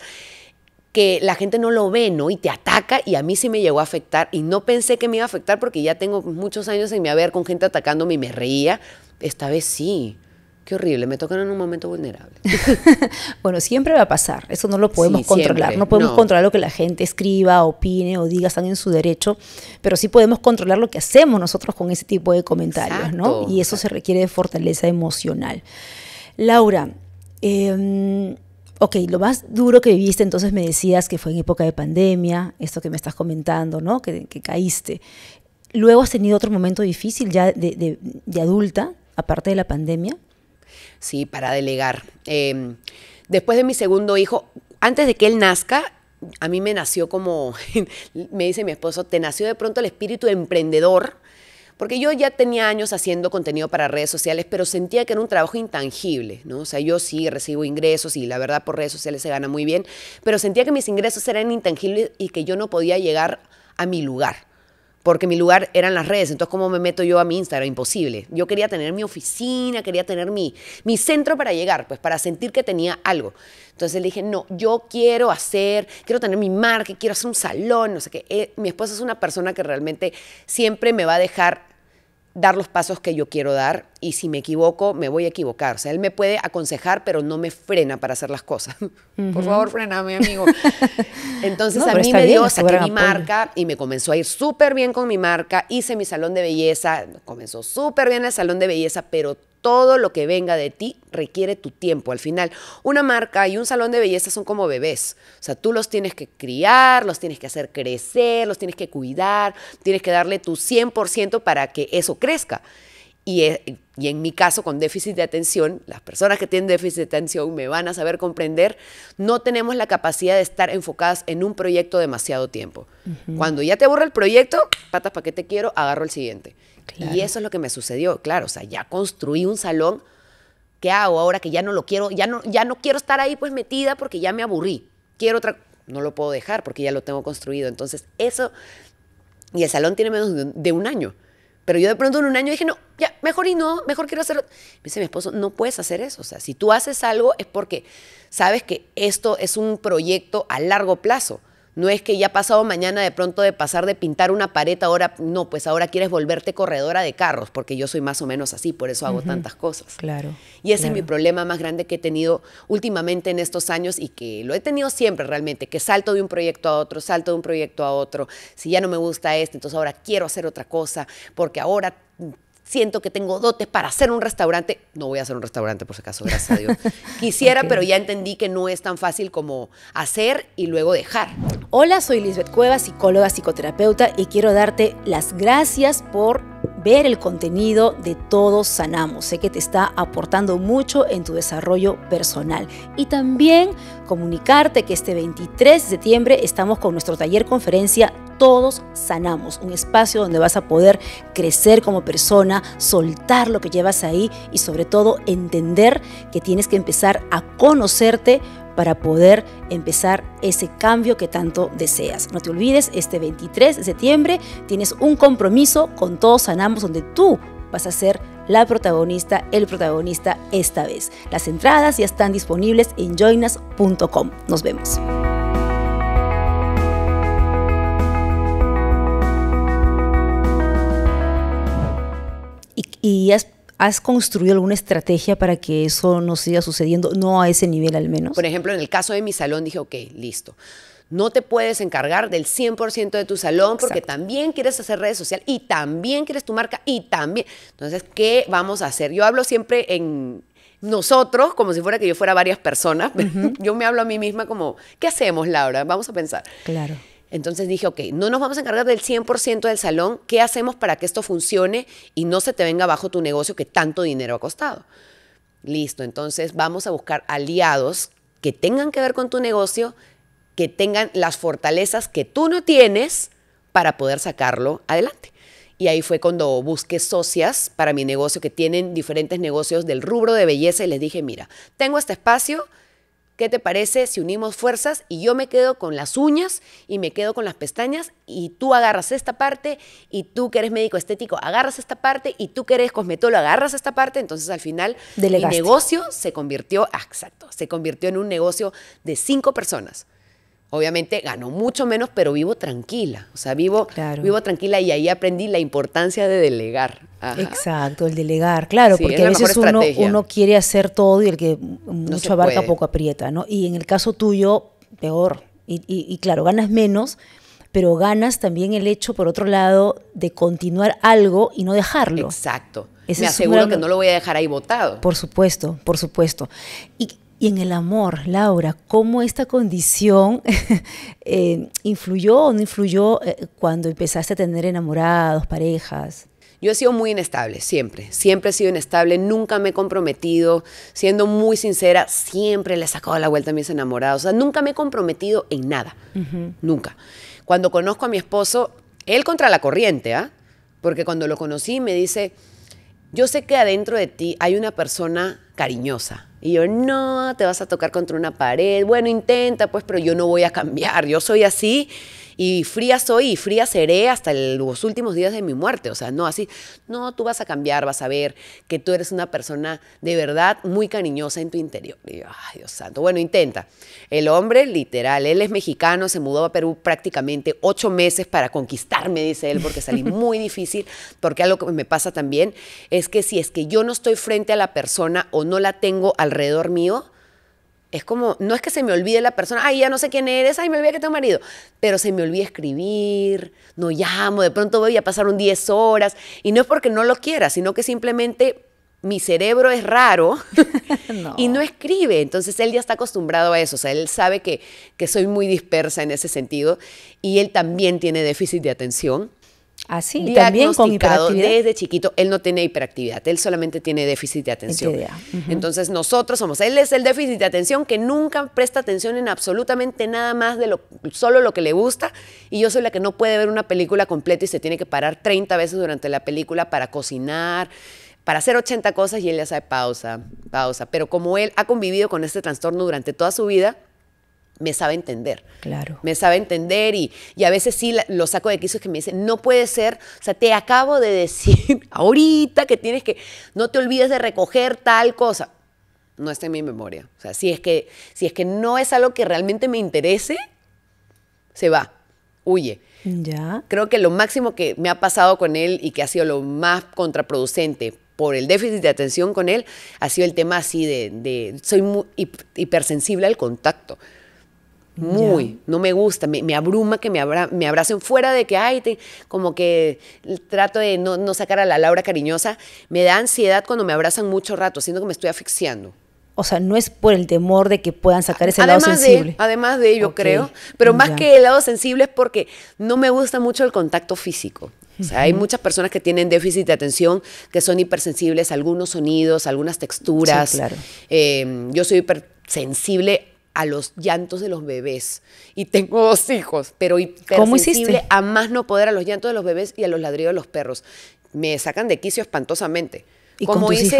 que la gente no lo ve, ¿no? Y te ataca y a mí sí me llegó a afectar y no pensé que me iba a afectar porque ya tengo muchos años en mi haber con gente atacándome y me reía. Esta vez sí. Qué horrible, me tocan en un momento vulnerable. bueno, siempre va a pasar, eso no lo podemos controlar, no podemos controlar lo que la gente escriba, opine o diga, están en su derecho, pero sí podemos controlar lo que hacemos nosotros con ese tipo de comentarios, ¿no? Y eso se requiere de fortaleza emocional. Laura, em, ok, lo más duro que viviste entonces me decías que fue en época de pandemia, esto que me estás comentando, ¿no? Que, caíste. Luego has tenido otro momento difícil ya de, adulta, aparte de la pandemia. Sí, para delegar. Em, después de mi segundo hijo, antes de que él nazca, a mí me nació como, me dice mi esposo, te nació de pronto el espíritu emprendedor porque yo ya tenía años haciendo contenido para redes sociales, pero sentía que era un trabajo intangible, ¿no? O sea, yo sí recibo ingresos y la verdad por redes sociales se gana muy bien, pero sentía que mis ingresos eran intangibles y que yo no podía llegar a mi lugar porque mi lugar eran las redes, entonces cómo me meto yo a mi Instagram, imposible. Yo quería tener mi oficina, quería tener mi, mi centro para llegar, pues para sentir que tenía algo. Entonces le dije, no, yo quiero hacer, quiero tener mi marca, quiero hacer un salón, no sé qué. Eh, mi esposa es una persona que realmente siempre me va a dejar dar los pasos que yo quiero dar y si me equivoco, me voy a equivocar. O sea, él me puede aconsejar, pero no me frena para hacer las cosas. Por favor, frename, amigo. Entonces a mí me dio, saqué mi marca y me comenzó a ir súper bien con mi marca. Hice mi salón de belleza, comenzó súper bien el salón de belleza, pero todo lo que venga de ti requiere tu tiempo. Al final, una marca y un salón de belleza son como bebés. O sea, tú los tienes que criar, los tienes que hacer crecer, los tienes que cuidar, tienes que darle tu 100% para que eso crezca. E, y, en mi caso, con déficit de atención, las personas que tienen déficit de atención me van a saber comprender, no tenemos la capacidad de estar enfocadas en un proyecto demasiado tiempo. Cuando ya te aburre el proyecto, patas, ¿para qué te quiero? Agarro el siguiente. Y eso es lo que me sucedió. Claro, o sea, ya construí un salón. ¿Qué hago ahora que ya no lo quiero? Ya no, ya no quiero estar ahí pues metida porque ya me aburrí. Quiero otra... No lo puedo dejar porque ya lo tengo construido. Entonces, eso... Y el salón tiene menos de un año. Pero yo de pronto en un año dije, no, ya, mejor y no, mejor quiero hacerlo. Me dice mi esposo, no puedes hacer eso. O sea, si tú haces algo es porque sabes que esto es un proyecto a largo plazo. No es que ya pasado mañana de pronto de pasar de pintar una pared ahora, no, pues ahora quieres volverte corredora de carros, porque yo soy más o menos así, por eso hago tantas cosas. Claro. Y ese es mi problema más grande que he tenido últimamente en estos años y que lo he tenido siempre realmente, que salto de un proyecto a otro, salto de un proyecto a otro. Si ya no me gusta este, entonces ahora quiero hacer otra cosa, porque ahora siento que tengo dotes para hacer un restaurante. No voy a hacer un restaurante por si acaso, gracias a Dios. Quisiera, pero ya entendí que no es tan fácil como hacer y luego dejar. Hola, soy Lisbeth Cueva, psicóloga, psicoterapeuta y quiero darte las gracias por ver el contenido de Todos Sanamos. Sé que te está aportando mucho en tu desarrollo personal. Y también comunicarte que este 23 de septiembre estamos con nuestro taller conferencia todos sanamos, un espacio donde vas a poder crecer como persona, soltar lo que llevas ahí y sobre todo entender que tienes que empezar a conocerte para poder empezar ese cambio que tanto deseas. No te olvides, este 23 de septiembre tienes un compromiso con todos sanamos donde tú vas a ser la protagonista, el protagonista esta vez. Las entradas ya están disponibles en joinas.com. Nos vemos. Y, y ¿Has construido alguna estrategia para que eso no siga sucediendo? No a ese nivel al menos. Por ejemplo, en el caso de mi salón dije, ok, listo. No te puedes encargar del 100% de tu salón porque también quieres hacer redes sociales y también quieres tu marca y también. Entonces, ¿qué vamos a hacer? Yo hablo siempre en nosotros, como si fuera que yo fuera varias personas. Yo me hablo a mí misma como, ¿qué hacemos, Laura? Vamos a pensar. Claro. Entonces dije, ok, no nos vamos a encargar del 100% del salón, ¿qué hacemos para que esto funcione y no se te venga abajo tu negocio que tanto dinero ha costado? Listo, entonces vamos a buscar aliados que tengan que ver con tu negocio, que tengan las fortalezas que tú no tienes para poder sacarlo adelante. Y ahí fue cuando busqué socias para mi negocio que tienen diferentes negocios del rubro de belleza y les dije, mira, tengo este espacio, ¿Qué te parece si unimos fuerzas y yo me quedo con las uñas y me quedo con las pestañas y tú agarras esta parte y tú que eres médico estético agarras esta parte y tú que eres cosmetólogo agarras esta parte? Entonces al final el negocio se convirtió, ah, exacto, se convirtió en un negocio de cinco personas. Obviamente ganó mucho menos, pero vivo tranquila. O sea, vivo, vivo tranquila y ahí aprendí la importancia de delegar. Exacto, el delegar, claro, porque a veces uno, uno, quiere hacer todo y el que mucho abarca poco aprieta, ¿no? Y en el caso tuyo, peor. y, claro, ganas menos, pero ganas también el hecho, por otro lado, de continuar algo y no dejarlo. Exacto. Me aseguro que no lo voy a dejar ahí votado. Por supuesto, por supuesto. Y y en el amor, Laura, ¿cómo esta condición eh, influyó o no influyó eh, cuando empezaste a tener enamorados, parejas? Yo he sido muy inestable, siempre, siempre he sido inestable, nunca me he comprometido, siendo muy sincera, siempre le he sacado la vuelta a mis enamorados, o sea, nunca me he comprometido en nada, nunca. Cuando conozco a mi esposo, él contra la corriente, ¿ah? Porque cuando lo conocí me dice, yo sé que adentro de ti hay una persona cariñosa. Y yo, no, te vas a tocar contra una pared. Bueno, intenta, pues, pero yo no voy a cambiar. Yo soy así y fría soy y fría seré hasta los últimos días de mi muerte. O sea, no así. No, tú vas a cambiar, vas a ver que tú eres una persona de verdad muy cariñosa en tu interior. Y yo, ay, Dios santo. Bueno, intenta. El hombre, literal, él es mexicano, se mudó a Perú prácticamente ocho meses para conquistarme, dice él, porque salí muy difícil. Porque algo que me pasa también es que si es que yo no estoy frente a la persona o no la tengo alrededor mío, es como, no es que se me olvide la persona, ay, ya no sé quién eres, ay, me olvidé que tengo marido, pero se me olvida escribir, no llamo, de pronto voy a pasar un 10 horas, y no es porque no lo quiera, sino que simplemente mi cerebro es raro y no escribe, entonces él ya está acostumbrado a eso, o sea, él sabe que, que soy muy dispersa en ese sentido, y él también tiene déficit de atención, Así, también con Desde chiquito, él no tiene hiperactividad, él solamente tiene déficit de atención. Entonces, nosotros somos, él es el déficit de atención que nunca presta atención en absolutamente nada más de lo, solo lo que le gusta. Y yo soy la que no puede ver una película completa y se tiene que parar 30 veces durante la película para cocinar, para hacer 80 cosas y él ya sabe pausa, pausa. Pero como él ha convivido con este trastorno durante toda su vida, me sabe entender. Claro. Me sabe entender y, y a veces sí lo saco de quiso que me dicen, no puede ser, o sea, te acabo de decir ahorita que tienes que, no te olvides de recoger tal cosa. No está en mi memoria. O sea, si es que, si es que no es algo que realmente me interese, se va, huye. Ya. Creo que lo máximo que me ha pasado con él y que ha sido lo más contraproducente por el déficit de atención con él ha sido el tema así de, de soy muy hipersensible al contacto. Muy, no me gusta, me, abruma que me, abracen fuera de que, ay, como que trato de no, sacar a la Laura cariñosa. Me da ansiedad cuando me abrazan mucho rato, siento que me estoy asfixiando. O sea, no es por el temor de que puedan sacar ese lado sensible. además de ello, creo. Pero más que el lado sensible es porque no me gusta mucho el contacto físico. hay muchas personas que tienen déficit de atención, que son hipersensibles a algunos sonidos, algunas texturas. Em, yo soy hipersensible a los llantos de los bebés. Y tengo dos hijos, pero hipersensible a más no poder a los llantos de los bebés y a los ladridos de los perros. Me sacan de quicio espantosamente. ¿Y cómo hiciste?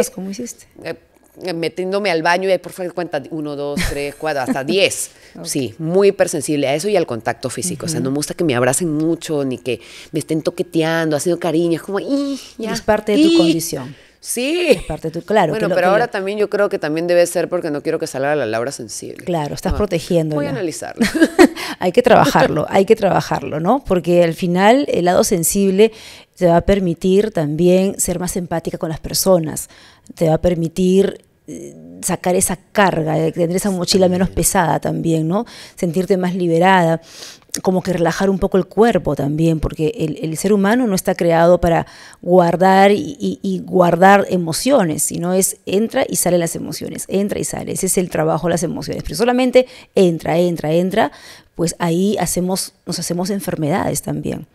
Eh, eh, metiéndome al baño y ahí por favor cuenta uno, dos, tres, cuatro, hasta diez. Sí, muy hipersensible a eso y al contacto físico. O sea, no me gusta que me abracen mucho ni que me estén toqueteando, haciendo cariño. Es como, ya, es parte de tu condición. Sí. Es parte claro. Bueno, pero ahora también yo creo que también debe ser porque no quiero que salga la Laura sensible. Claro, estás protegiendo. Voy a analizarlo. hay que trabajarlo, hay que trabajarlo, ¿no? Porque al final el lado sensible te va a permitir también ser más empática con las personas, te va a permitir eh, sacar esa carga, eh, tener esa mochila menos pesada también, ¿no? Sentirte más liberada como que relajar un poco el cuerpo también, porque el, ser humano no está creado para guardar y, guardar emociones, sino es entra y sale las emociones, entra y sale. Ese es el trabajo, las emociones. Pero solamente entra, entra, entra, pues ahí hacemos, nos hacemos enfermedades también.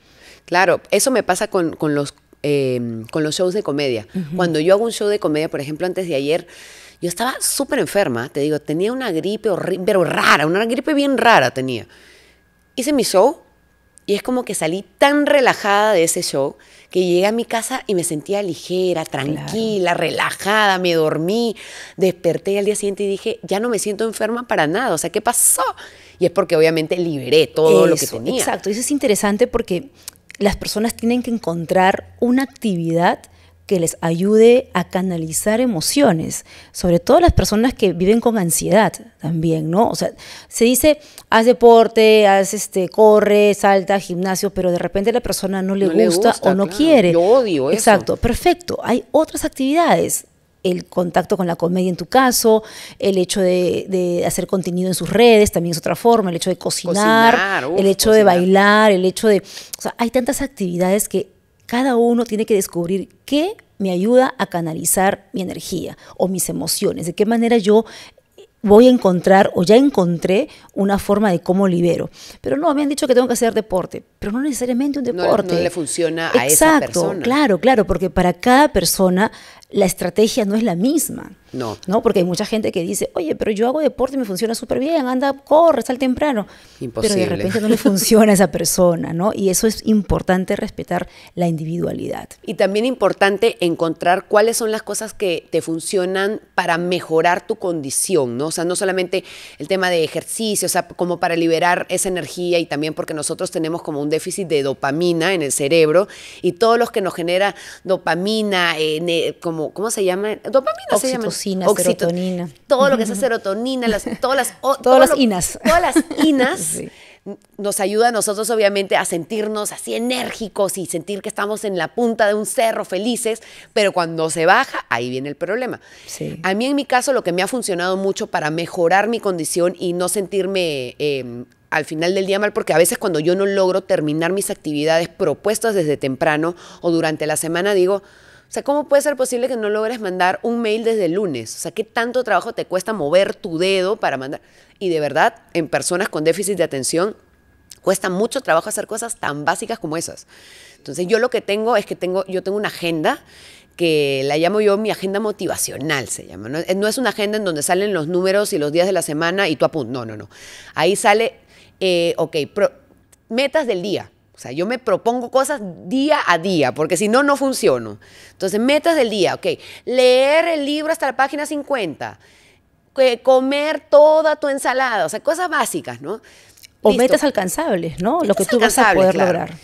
Claro, eso me pasa con, los, em, con los shows de comedia. Cuando yo hago un show de comedia, por ejemplo, antes de ayer, yo estaba súper enferma, te digo, tenía una gripe horrible, pero rara, una gripe bien rara tenía hice mi show y es como que salí tan relajada de ese show que llegué a mi casa y me sentía ligera, tranquila, relajada, me dormí, desperté al día siguiente y dije, ya no me siento enferma para nada, o sea, ¿qué pasó? Y es porque obviamente liberé todo lo que tenía. Exacto, eso es interesante porque las personas tienen que encontrar una actividad que les ayude a canalizar emociones, sobre todo las personas que viven con ansiedad también, ¿no? O sea, se dice, haz deporte, haz este, corre, salta, gimnasio, pero de repente la persona no le, gusta, o no quiere. Yo odio eso. Exacto, perfecto. Hay otras actividades el contacto con la comedia en tu caso, el hecho de, hacer contenido en sus redes también es otra forma, el hecho de cocinar, el hecho de bailar, el hecho de... O sea, hay tantas actividades que cada uno tiene que descubrir qué me ayuda a canalizar mi energía o mis emociones, de qué manera yo voy a encontrar o ya encontré una forma de cómo libero. Pero no, me han dicho que tengo que hacer deporte, pero no necesariamente un deporte. No, le funciona a Exacto, esa persona. Claro, claro, porque para cada persona la estrategia no es la misma. No. ¿no? Porque hay mucha gente que dice, oye, pero yo hago deporte y me funciona súper bien, anda, corre, sal temprano. Imposible. Pero de repente no le funciona a esa persona, ¿no? Y eso es importante respetar la individualidad. Y también importante encontrar cuáles son las cosas que te funcionan para mejorar tu condición, ¿no? O sea, no solamente el tema de ejercicio, o sea, como para liberar esa energía y también porque nosotros tenemos como un déficit de dopamina en el cerebro y todos los que nos genera dopamina, eh, como, ¿cómo se llama? Dopamina se llama oxitocina, serotonina. Todo lo que es serotonina, todas las... todas inas. Todas las inas. Nos ayuda a nosotros, obviamente, a sentirnos así enérgicos y sentir que estamos en la punta de un cerro felices, pero cuando se baja, ahí viene el problema. A mí, en mi caso, lo que me ha funcionado mucho para mejorar mi condición y no sentirme em, al final del día mal, porque a veces cuando yo no logro terminar mis actividades propuestas desde temprano o durante la semana, digo, o sea, ¿cómo puede ser posible que no logres mandar un mail desde el lunes? O sea, ¿qué tanto trabajo te cuesta mover tu dedo para mandar? Y de verdad, en personas con déficit de atención, cuesta mucho trabajo hacer cosas tan básicas como esas. Entonces, yo lo que tengo es que tengo, yo tengo una agenda que la llamo yo mi agenda motivacional, se llama. No, eh, es una agenda en donde salen los números y los días de la semana y tú apuntas. No, no, no. Ahí sale, eh, ok, metas del día o sea, yo me propongo cosas día a día, porque si no, no funciono. Entonces, metas del día, ok. Leer el libro hasta la página 50. comer toda tu ensalada, o sea, cosas básicas, ¿no? O metas alcanzables, ¿no? Lo que tú vas a poder lograr.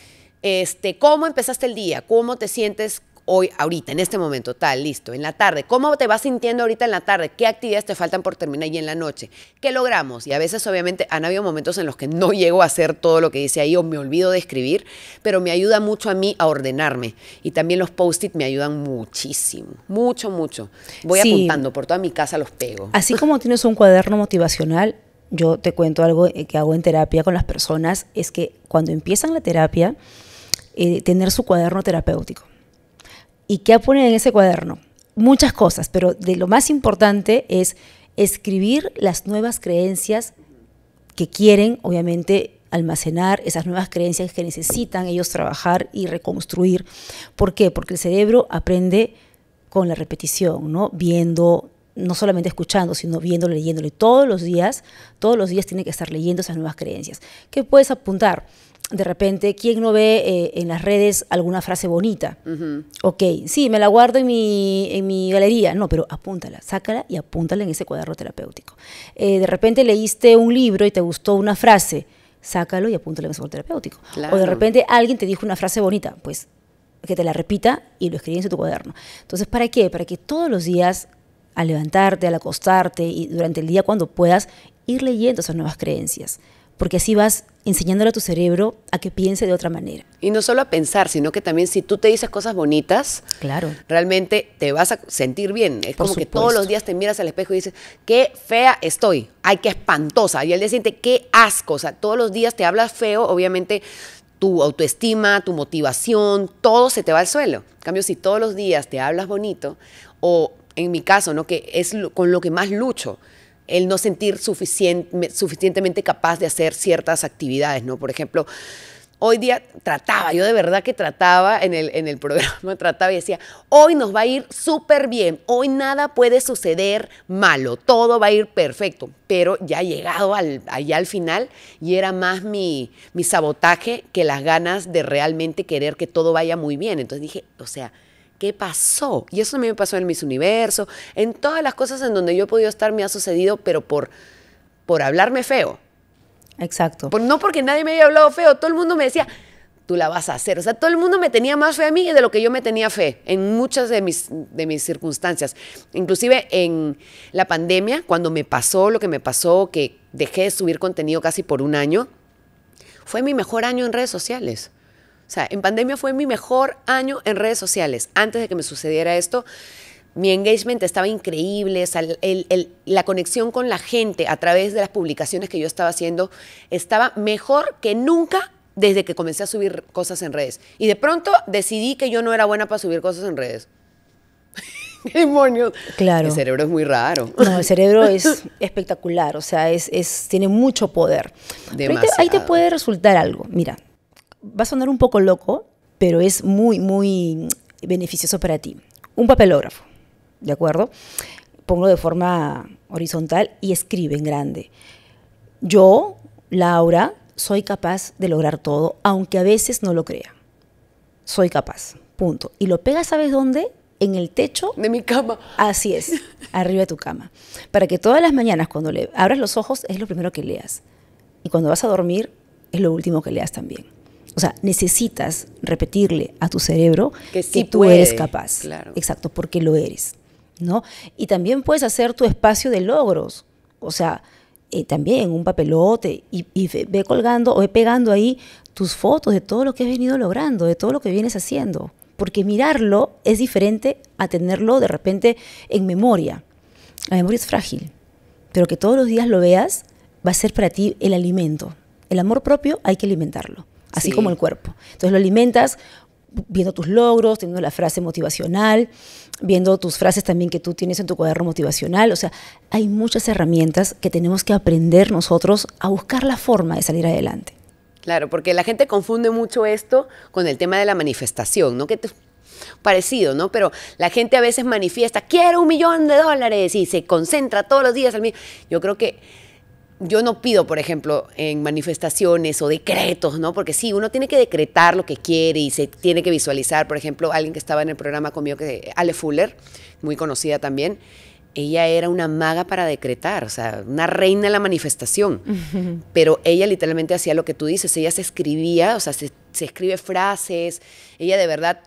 Este, ¿Cómo empezaste el día? ¿Cómo te sientes hoy, ahorita, en este momento, tal, listo, en la tarde. ¿Cómo te vas sintiendo ahorita en la tarde? ¿Qué actividades te faltan por terminar y en la noche? ¿Qué logramos? Y a veces, obviamente, han habido momentos en los que no llego a hacer todo lo que dice ahí o me olvido de escribir, pero me ayuda mucho a mí a ordenarme. Y también los post-it me ayudan muchísimo, mucho, mucho. Voy apuntando por toda mi casa, los pego. Así como tienes un cuaderno motivacional, yo te cuento algo eh, que hago en terapia con las personas, es que cuando empiezan la terapia, eh, tener su cuaderno terapéutico. ¿Y qué ponen en ese cuaderno? Muchas cosas, pero de lo más importante es escribir las nuevas creencias que quieren, obviamente, almacenar esas nuevas creencias que necesitan ellos trabajar y reconstruir. ¿Por qué? Porque el cerebro aprende con la repetición, ¿no? Viendo, no solamente escuchando, sino viendo, leyéndolo. Y todos los días, todos los días tiene que estar leyendo esas nuevas creencias. ¿Qué puedes apuntar? de repente, ¿quién no ve eh, en las redes alguna frase bonita? Ok, sí, me la guardo en mi, en mi, galería. No, pero apúntala, sácala y apúntala en ese cuaderno terapéutico. Eh, de repente leíste un libro y te gustó una frase, sácalo y apúntala en ese cuaderno terapéutico. O de repente alguien te dijo una frase bonita, pues que te la repita y lo escribes en tu cuaderno. Entonces, ¿para qué? Para que todos los días, al levantarte, al acostarte y durante el día cuando puedas, ir leyendo esas nuevas creencias porque así vas enseñándole a tu cerebro a que piense de otra manera. Y no solo a pensar, sino que también si tú te dices cosas bonitas, claro. realmente te vas a sentir bien. Es como que todos los días te miras al espejo y dices, qué fea estoy, ay, qué espantosa. Y él siente, qué asco. O sea, todos los días te hablas feo, obviamente tu autoestima, tu motivación, todo se te va al suelo. En cambio, si todos los días te hablas bonito, o en mi caso, ¿no? que es con lo que más lucho, el no sentir suficientemente capaz de hacer ciertas actividades, ¿no? Por ejemplo, hoy día trataba, yo de verdad que trataba en el, en el programa, trataba y decía, hoy nos va a ir súper bien, hoy nada puede suceder malo, todo va a ir perfecto, pero ya llegado al, allá al final y era más mi, mi sabotaje que las ganas de realmente querer que todo vaya muy bien. Entonces dije, o sea, ¿Qué pasó? Y eso mí me pasó en mis Universo, en todas las cosas en donde yo he podido estar me ha sucedido, pero por, por hablarme feo. Exacto. no porque nadie me haya hablado feo, todo el mundo me decía, tú la vas a hacer. O sea, todo el mundo me tenía más fe a mí de lo que yo me tenía fe en muchas de mis, de mis circunstancias. Inclusive en la pandemia, cuando me pasó lo que me pasó, que dejé de subir contenido casi por un año, fue mi mejor año en redes sociales. O sea, en pandemia fue mi mejor año en redes sociales. Antes de que me sucediera esto, mi engagement estaba increíble, la conexión con la gente a través de las publicaciones que yo estaba haciendo estaba mejor que nunca desde que comencé a subir cosas en redes. Y de pronto decidí que yo no era buena para subir cosas en redes. ¿Qué demonios? Claro. El cerebro es muy raro. No, el cerebro es espectacular, o sea, es, tiene mucho poder. Ahí ahí te puede resultar algo. Mira, va a sonar un poco loco, pero es muy, muy beneficioso para ti. Un papelógrafo, ¿de acuerdo? Pongo de forma horizontal y escribe en grande. Yo, Laura, soy capaz de lograr todo, aunque a veces no lo crea. Soy capaz, punto. Y lo pegas, ¿sabes dónde? En el techo. De mi cama. Así es, arriba de tu cama. Para que todas las mañanas cuando le abras los ojos es lo primero que leas. Y cuando vas a dormir es lo último que leas también. O sea, necesitas repetirle a tu cerebro que, tú eres capaz. Exacto, porque lo eres. ¿no? Y también puedes hacer tu espacio de logros. O sea, eh, también un papelote y, y, ve colgando o ve pegando ahí tus fotos de todo lo que has venido logrando, de todo lo que vienes haciendo. Porque mirarlo es diferente a tenerlo de repente en memoria. La memoria es frágil, pero que todos los días lo veas va a ser para ti el alimento. El amor propio hay que alimentarlo así como el cuerpo. Entonces lo alimentas viendo tus logros, teniendo la frase motivacional, viendo tus frases también que tú tienes en tu cuaderno motivacional. O sea, hay muchas herramientas que tenemos que aprender nosotros a buscar la forma de salir adelante. Claro, porque la gente confunde mucho esto con el tema de la manifestación, ¿no? Que es parecido, ¿no? Pero la gente a veces manifiesta, quiero un millón de dólares y se concentra todos los días al Yo creo que yo no pido, por ejemplo, en manifestaciones o decretos, ¿no? Porque sí, uno tiene que decretar lo que quiere y se tiene que visualizar. Por ejemplo, alguien que estaba en el programa conmigo, que Ale Fuller, muy conocida también, ella era una maga para decretar, o sea, una reina de la manifestación. Pero ella literalmente hacía lo que tú dices, ella se escribía, o sea, se, se escribe frases, ella de verdad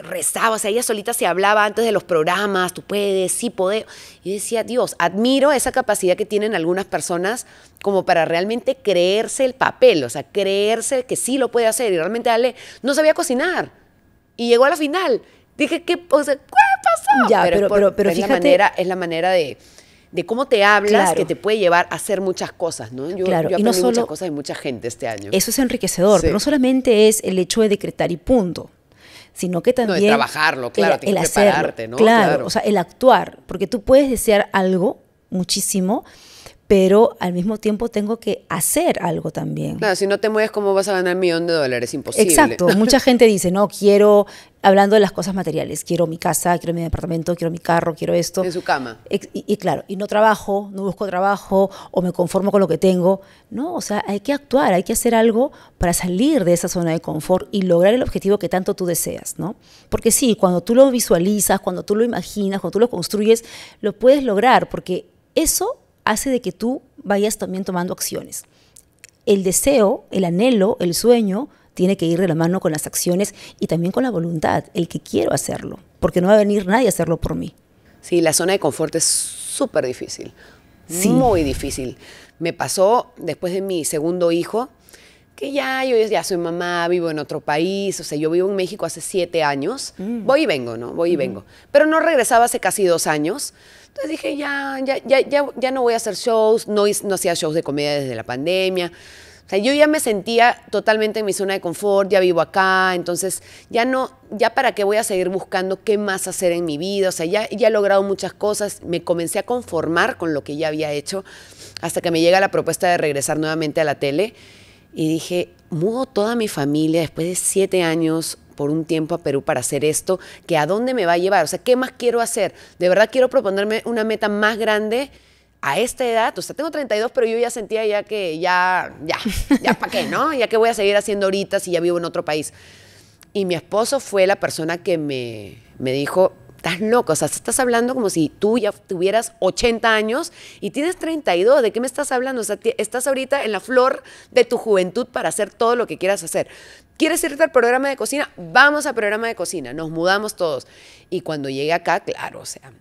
rezaba, o sea, ella solita se hablaba antes de los programas, tú puedes, sí puedo. Y decía, Dios, admiro esa capacidad que tienen algunas personas como para realmente creerse el papel, o sea, creerse que sí lo puede hacer y realmente darle, no sabía cocinar. Y llegó a la final. Dije, ¿qué, pasó? Ya, pero, pero, es la manera, es la manera de de cómo te hablas que te puede llevar a hacer muchas cosas, ¿no? Yo, aprendí no solo, muchas cosas de mucha gente este año. Eso es enriquecedor, pero no solamente es el hecho de decretar y punto sino que también... trabajarlo, claro, el, claro, o sea, el actuar, porque tú puedes desear algo muchísimo, pero al mismo tiempo tengo que hacer algo también. Claro, si no te mueves, ¿cómo vas a ganar un millón de dólares? Imposible. Exacto. Mucha gente dice, no, quiero, hablando de las cosas materiales, quiero mi casa, quiero mi departamento, quiero mi carro, quiero esto. En su cama. Y, y claro, y no trabajo, no busco trabajo o me conformo con lo que tengo. No, o sea, hay que actuar, hay que hacer algo para salir de esa zona de confort y lograr el objetivo que tanto tú deseas, ¿no? Porque sí, cuando tú lo visualizas, cuando tú lo imaginas, cuando tú lo construyes, lo puedes lograr, porque eso hace de que tú vayas también tomando acciones. El deseo, el anhelo, el sueño tiene que ir de la mano con las acciones y también con la voluntad, el que quiero hacerlo, porque no va a venir nadie a hacerlo por mí. Sí, la zona de confort es súper difícil, muy difícil. Me pasó después de mi segundo hijo, que ya yo ya soy mamá, vivo en otro país, o sea, yo vivo en México hace siete años, mm. voy y vengo, ¿no? Voy y vengo. Pero no regresaba hace casi dos años. Entonces dije, ya, ya, no voy a hacer shows, no, no hacía shows de comedia desde la pandemia. O sea, yo ya me sentía totalmente en mi zona de confort, ya vivo acá, entonces ya no, ya para qué voy a seguir buscando qué más hacer en mi vida, o sea, ya, ya he logrado muchas cosas, me comencé a conformar con lo que ya había hecho, hasta que me llega la propuesta de regresar nuevamente a la tele y dije, mudo toda mi familia después de siete años por un tiempo a Perú para hacer esto, que a dónde me va a llevar, o sea, ¿qué más quiero hacer? De verdad quiero proponerme una meta más grande a esta edad, o sea, tengo 32, pero yo ya sentía ya que ya, ya, ya para qué, ¿no? Ya que voy a seguir haciendo ahorita si ya vivo en otro país. Y mi esposo fue la persona que me, me dijo, estás loco, o sea, estás hablando como si tú ya tuvieras 80 años y tienes 32, ¿de qué me estás hablando? O sea, estás ahorita en la flor de tu juventud para hacer todo lo que quieras hacer. ¿Quieres irte al programa de cocina? Vamos al programa de cocina, nos mudamos todos. Y cuando llegué acá, claro, o sea,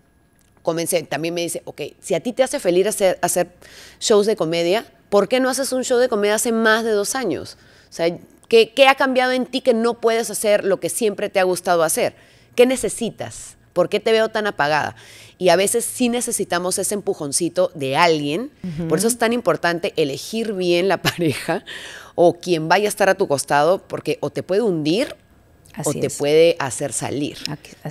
comencé, también me dice, ok, si a ti te hace feliz hacer, shows de comedia, ¿por qué no haces un show de comedia hace más de dos años? O sea, ¿qué, qué ha cambiado en ti que no puedes hacer lo que siempre te ha gustado hacer? ¿Qué necesitas? ¿Por qué te veo tan apagada? Y a veces sí necesitamos ese empujoncito de alguien. Por eso es tan importante elegir bien la pareja o quien vaya a estar a tu costado, porque o te puede hundir o te puede hacer salir.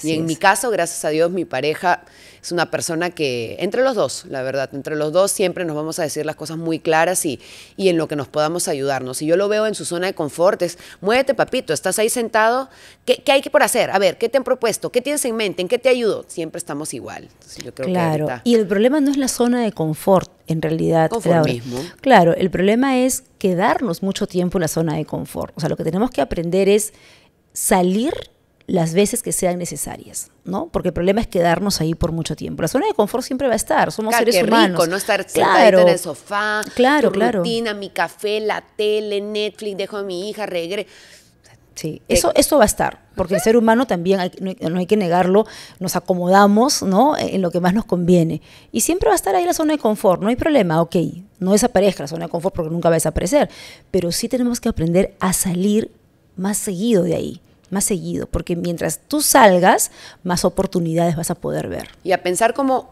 y en mi caso, gracias a Dios, mi pareja es una persona que, entre los dos, la verdad, entre los dos siempre nos vamos a decir las cosas muy claras y, y en lo que nos podamos ayudarnos. Y yo lo veo en su zona de confort, es, muévete papito, estás ahí sentado, ¿qué, hay que por hacer? A ver, ¿qué te han propuesto? ¿Qué tienes en mente? ¿En qué te ayudo? Siempre estamos igual. claro, y el problema no es la zona de confort, en realidad. Claro, el problema es quedarnos mucho tiempo en la zona de confort. O sea, lo que tenemos que aprender es salir las veces que sean necesarias, ¿no? Porque el problema es quedarnos ahí por mucho tiempo. La zona de confort siempre va a estar, somos claro, seres qué rico, no estar claro, en el sofá, claro, tu claro. mi café, la tele, Netflix, dejo a mi hija, regreso. Sí, eh, eso, eso va a estar, porque el ser humano también, no, hay, que negarlo, nos acomodamos ¿no? en lo que más nos conviene. Y siempre va a estar ahí la zona de confort, no hay problema, ok, no desaparezca la zona de confort porque nunca va a desaparecer, pero sí tenemos que aprender a salir más seguido de ahí más seguido, porque mientras tú salgas, más oportunidades vas a poder ver. Y a pensar como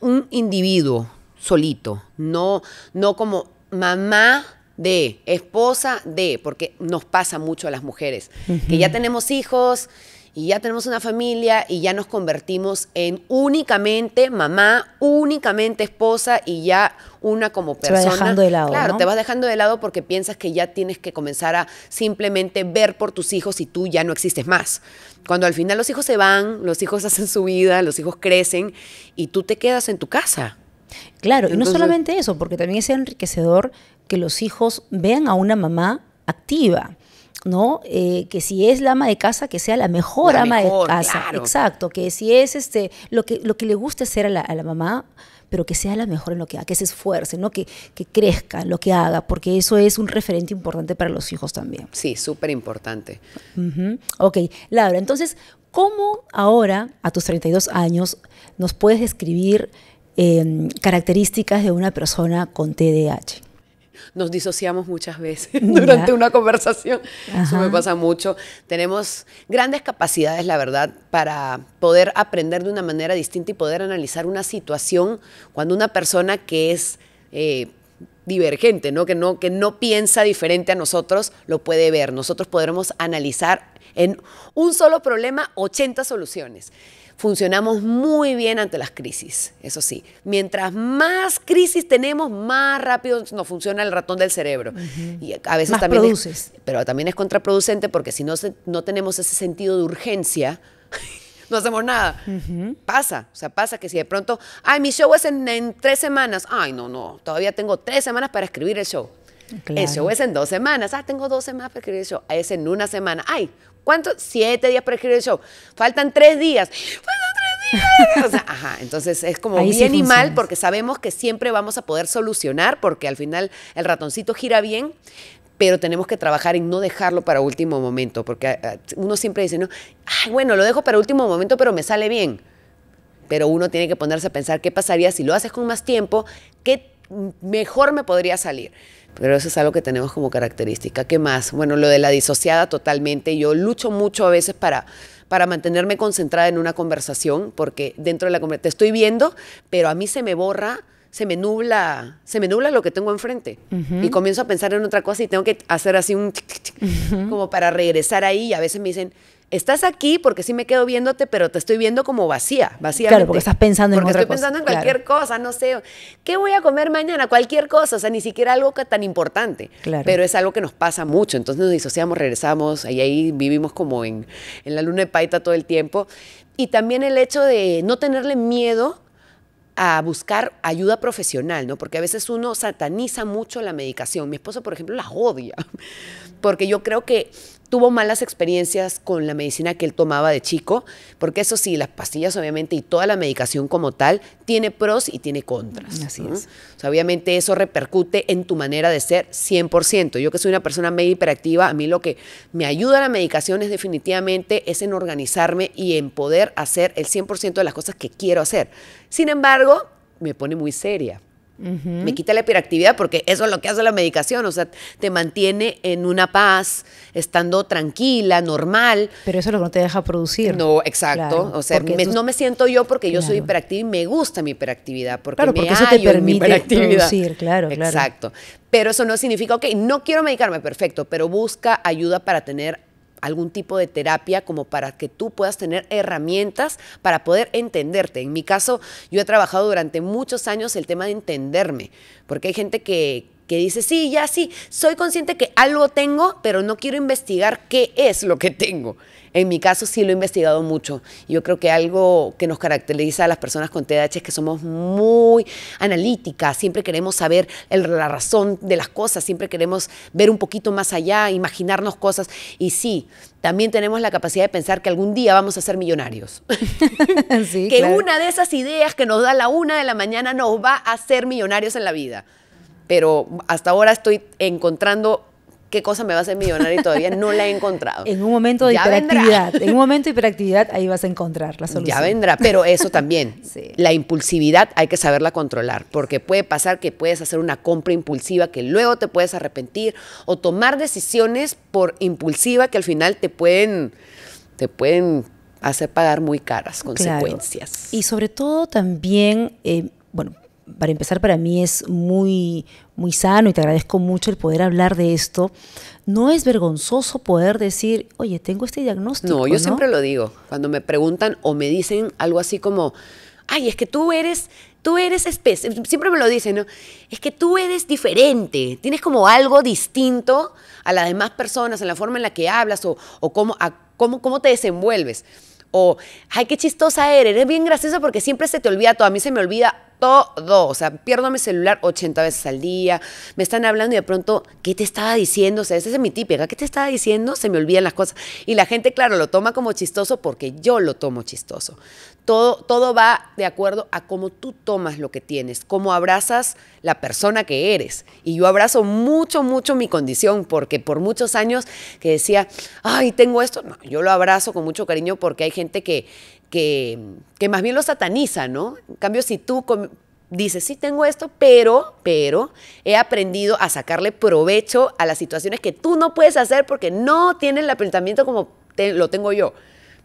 un individuo solito, no, no como mamá de, esposa de, porque nos pasa mucho a las mujeres, que ya tenemos hijos y ya tenemos una familia y ya nos convertimos en únicamente mamá, únicamente esposa y ya una como persona. Te dejando de lado. Claro, te vas dejando de lado porque piensas que ya tienes que comenzar a simplemente ver por tus hijos y tú ya no existes más. Cuando al final los hijos se van, los hijos hacen su vida, los hijos crecen y tú te quedas en tu casa. Claro, y no solamente eso, porque también es enriquecedor que los hijos vean a una mamá activa. ¿no? Eh, que si es la ama de casa, que sea la mejor ama de casa. Exacto, que si es este, lo que, lo que le gusta hacer a la mamá, pero que sea la mejor en lo que haga, que se esfuerce, ¿no? que, que crezca lo que haga, porque eso es un referente importante para los hijos también. Sí, súper importante. Ok, Laura, entonces, ¿cómo ahora, a tus 32 años, nos puedes describir em, características de una persona con TDAH? nos disociamos muchas veces durante una conversación. Eso me pasa mucho. Tenemos grandes capacidades, la verdad, para poder aprender de una manera distinta y poder analizar una situación cuando una persona que es... Eh, divergente, ¿no? Que, ¿no? que no piensa diferente a nosotros, lo puede ver. Nosotros podremos analizar en un solo problema 80 soluciones funcionamos muy bien ante las crisis, eso sí. Mientras más crisis tenemos, más rápido nos funciona el ratón del cerebro. Y a veces también... pero también es contraproducente porque si no, no tenemos ese sentido de urgencia... no hacemos nada. Pasa, o sea, pasa que si de pronto, ay, mi show es en, tres semanas, ay, no, no, todavía tengo tres semanas para escribir el show. El show es en dos semanas. Ah, tengo dos semanas para escribir el show. Es en una semana. Ay, ¿Cuántos? Siete días para escribir el show. Faltan tres días. Faltan tres días. ajá. Entonces es como bien y mal porque sabemos que siempre vamos a poder solucionar porque al final el ratoncito gira bien, pero tenemos que trabajar y no dejarlo para último momento porque eh, eh, uno siempre dice, no, bueno, lo dejo para último momento, pero me sale bien. Pero uno tiene que ponerse a pensar qué pasaría si lo haces con más tiempo, qué mejor me podría salir. Pero eso es algo que tenemos como característica. ¿Qué más? Bueno, lo de la disociada totalmente. Yo lucho mucho a veces para para mantenerme concentrada en una conversación, porque dentro de la conversación te estoy viendo, pero a mí se me borra, se me nubla, se me nubla lo que tengo enfrente. Y comienzo a pensar en otra cosa y tengo que hacer así un como para regresar ahí. Y a veces me dicen, estás aquí porque sí me quedo viéndote, pero te estoy viendo como vacía, vacía. Claro, porque estás pensando en otra cosa. estoy pensando en cualquier cosa, no sé, ¿qué voy a comer mañana? Cualquier cosa, o sea, ni siquiera algo tan importante. Pero es algo que nos pasa mucho, entonces nos disociamos, regresamos, y ahí vivimos como en, en la luna de Paita todo el tiempo. Y también el hecho de no tenerle miedo a buscar ayuda profesional, ¿no? Porque a veces uno sataniza mucho la medicación. Mi esposo, por ejemplo, la odia, porque yo creo que tuvo malas experiencias con la medicina que él tomaba de chico, porque eso sí, las pastillas obviamente y toda la medicación como tal tiene pros y tiene contras. Así es. O sea, obviamente eso repercute en tu manera de ser 100%. Yo que soy una persona medio hiperactiva, a mí lo que me ayuda a la medicación es definitivamente es en organizarme y en poder hacer el 100% de las cosas que quiero hacer. Sin embargo, me pone muy seria. Me quita la hiperactividad porque eso es lo que hace la medicación, o sea, te mantiene en una paz, estando tranquila, normal. Pero eso es lo que no te deja producir. No, exacto. o sea, no me siento yo porque yo soy hiperactiva y me gusta mi hiperactividad, porque, claro, porque eso te permite producir, claro, Exacto. Pero eso no significa, ok, no quiero medicarme, perfecto, pero busca ayuda para tener algún tipo de terapia como para que tú puedas tener herramientas para poder entenderte. En mi caso, yo he trabajado durante muchos años el tema de entenderme, porque hay gente que, que dice, sí, ya sí, soy consciente que algo tengo, pero no quiero investigar qué es lo que tengo. En mi caso sí lo he investigado mucho. Yo creo que algo que nos caracteriza a las personas con TDAH es que somos muy analíticas, siempre queremos saber la razón de las cosas, siempre queremos ver un poquito más allá, imaginarnos cosas. Y sí, también tenemos la capacidad de pensar que algún día vamos a ser millonarios. que una de esas ideas que nos da la una de la mañana nos va a hacer millonarios en la vida. Pero hasta ahora estoy encontrando qué cosa me va a hacer millonario y todavía no la he encontrado. en un momento de hiperactividad, en un momento hiperactividad ahí vas a encontrar la solución. Ya vendrá, pero eso también, la impulsividad hay que saberla controlar, porque puede pasar que puedes hacer una compra impulsiva que luego te puedes arrepentir o tomar decisiones por impulsiva que al final te pueden te pueden hacer pagar muy caras consecuencias. Y sobre todo también eh, bueno, para empezar, para mí es muy, muy sano y te agradezco mucho el poder hablar de esto. No es vergonzoso poder decir, oye, tengo este diagnóstico. No, yo siempre lo digo. Cuando me preguntan o me dicen algo así como, ay, es que tú eres, tú eres especie, siempre me lo dicen, ¿no? Es que tú eres diferente, tienes como algo distinto a las demás personas, en la forma en la que hablas o, cómo, cómo, cómo te desenvuelves. O, ay, qué chistosa eres, eres bien graciosa porque siempre se te olvida todo. A mí se me olvida todo. O sea, pierdo mi celular 80 veces al día, me están hablando y de pronto, ¿qué te estaba diciendo? O sea, ese es mi típica, ¿qué te estaba diciendo? Se me olvidan las cosas. Y la gente, claro, lo toma como chistoso porque yo lo tomo chistoso. Todo, todo va de acuerdo a cómo tú tomas lo que tienes, cómo abrazas la persona que eres. Y yo abrazo mucho, mucho mi condición, porque por muchos años que decía, ay, tengo esto, no, yo lo abrazo con mucho cariño porque hay gente que que, más bien lo sataniza, ¿no? En cambio, si tú dices, sí tengo esto, pero, pero he aprendido a sacarle provecho a las situaciones que tú no puedes hacer porque no tienes el apuntamiento como lo tengo yo.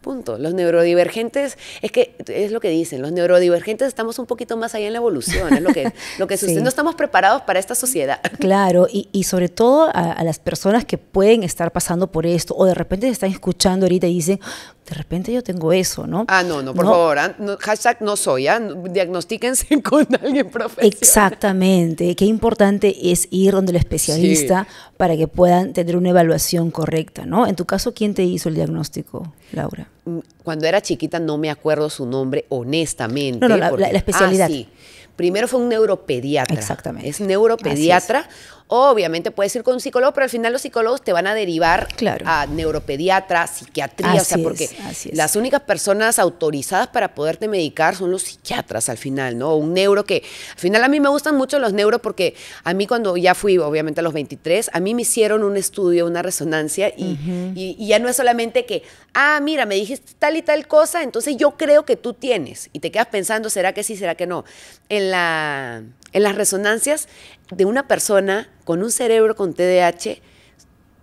Punto. Los neurodivergentes, es que es lo que dicen, los neurodivergentes estamos un poquito más allá en la evolución, es lo que, lo que sucede. No estamos preparados para esta sociedad. Claro, y, sobre todo a, las personas que pueden estar pasando por esto o de repente están escuchando ahorita y dicen, de repente yo tengo eso, ¿no? Ah, no, no, por favor, ah, hashtag no soy, ¿ah? diagnostíquense con alguien profesional. Exactamente, qué importante es ir donde el especialista para que puedan tener una evaluación correcta, ¿no? En tu caso, ¿quién te hizo el diagnóstico, Laura? Mm, cuando era chiquita no me acuerdo su nombre, honestamente. No, no, la, especialidad. Ah, sí. Primero fue un neuropediatra. Exactamente. Es neuropediatra. Obviamente puedes ir con un psicólogo, pero al final los psicólogos te van a derivar a neuropediatra, psiquiatría, porque las únicas personas autorizadas para poderte medicar son los psiquiatras al final, ¿no? Un neuro que al final a mí me gustan mucho los neuros porque a mí cuando ya fui, obviamente a los 23, a mí me hicieron un estudio, una resonancia y, ya no es solamente que, ah, mira, me dijiste tal y tal cosa, entonces yo creo que tú tienes y te quedas pensando, ¿será que sí, será que no? En la en las resonancias de una persona con un cerebro con TDAH,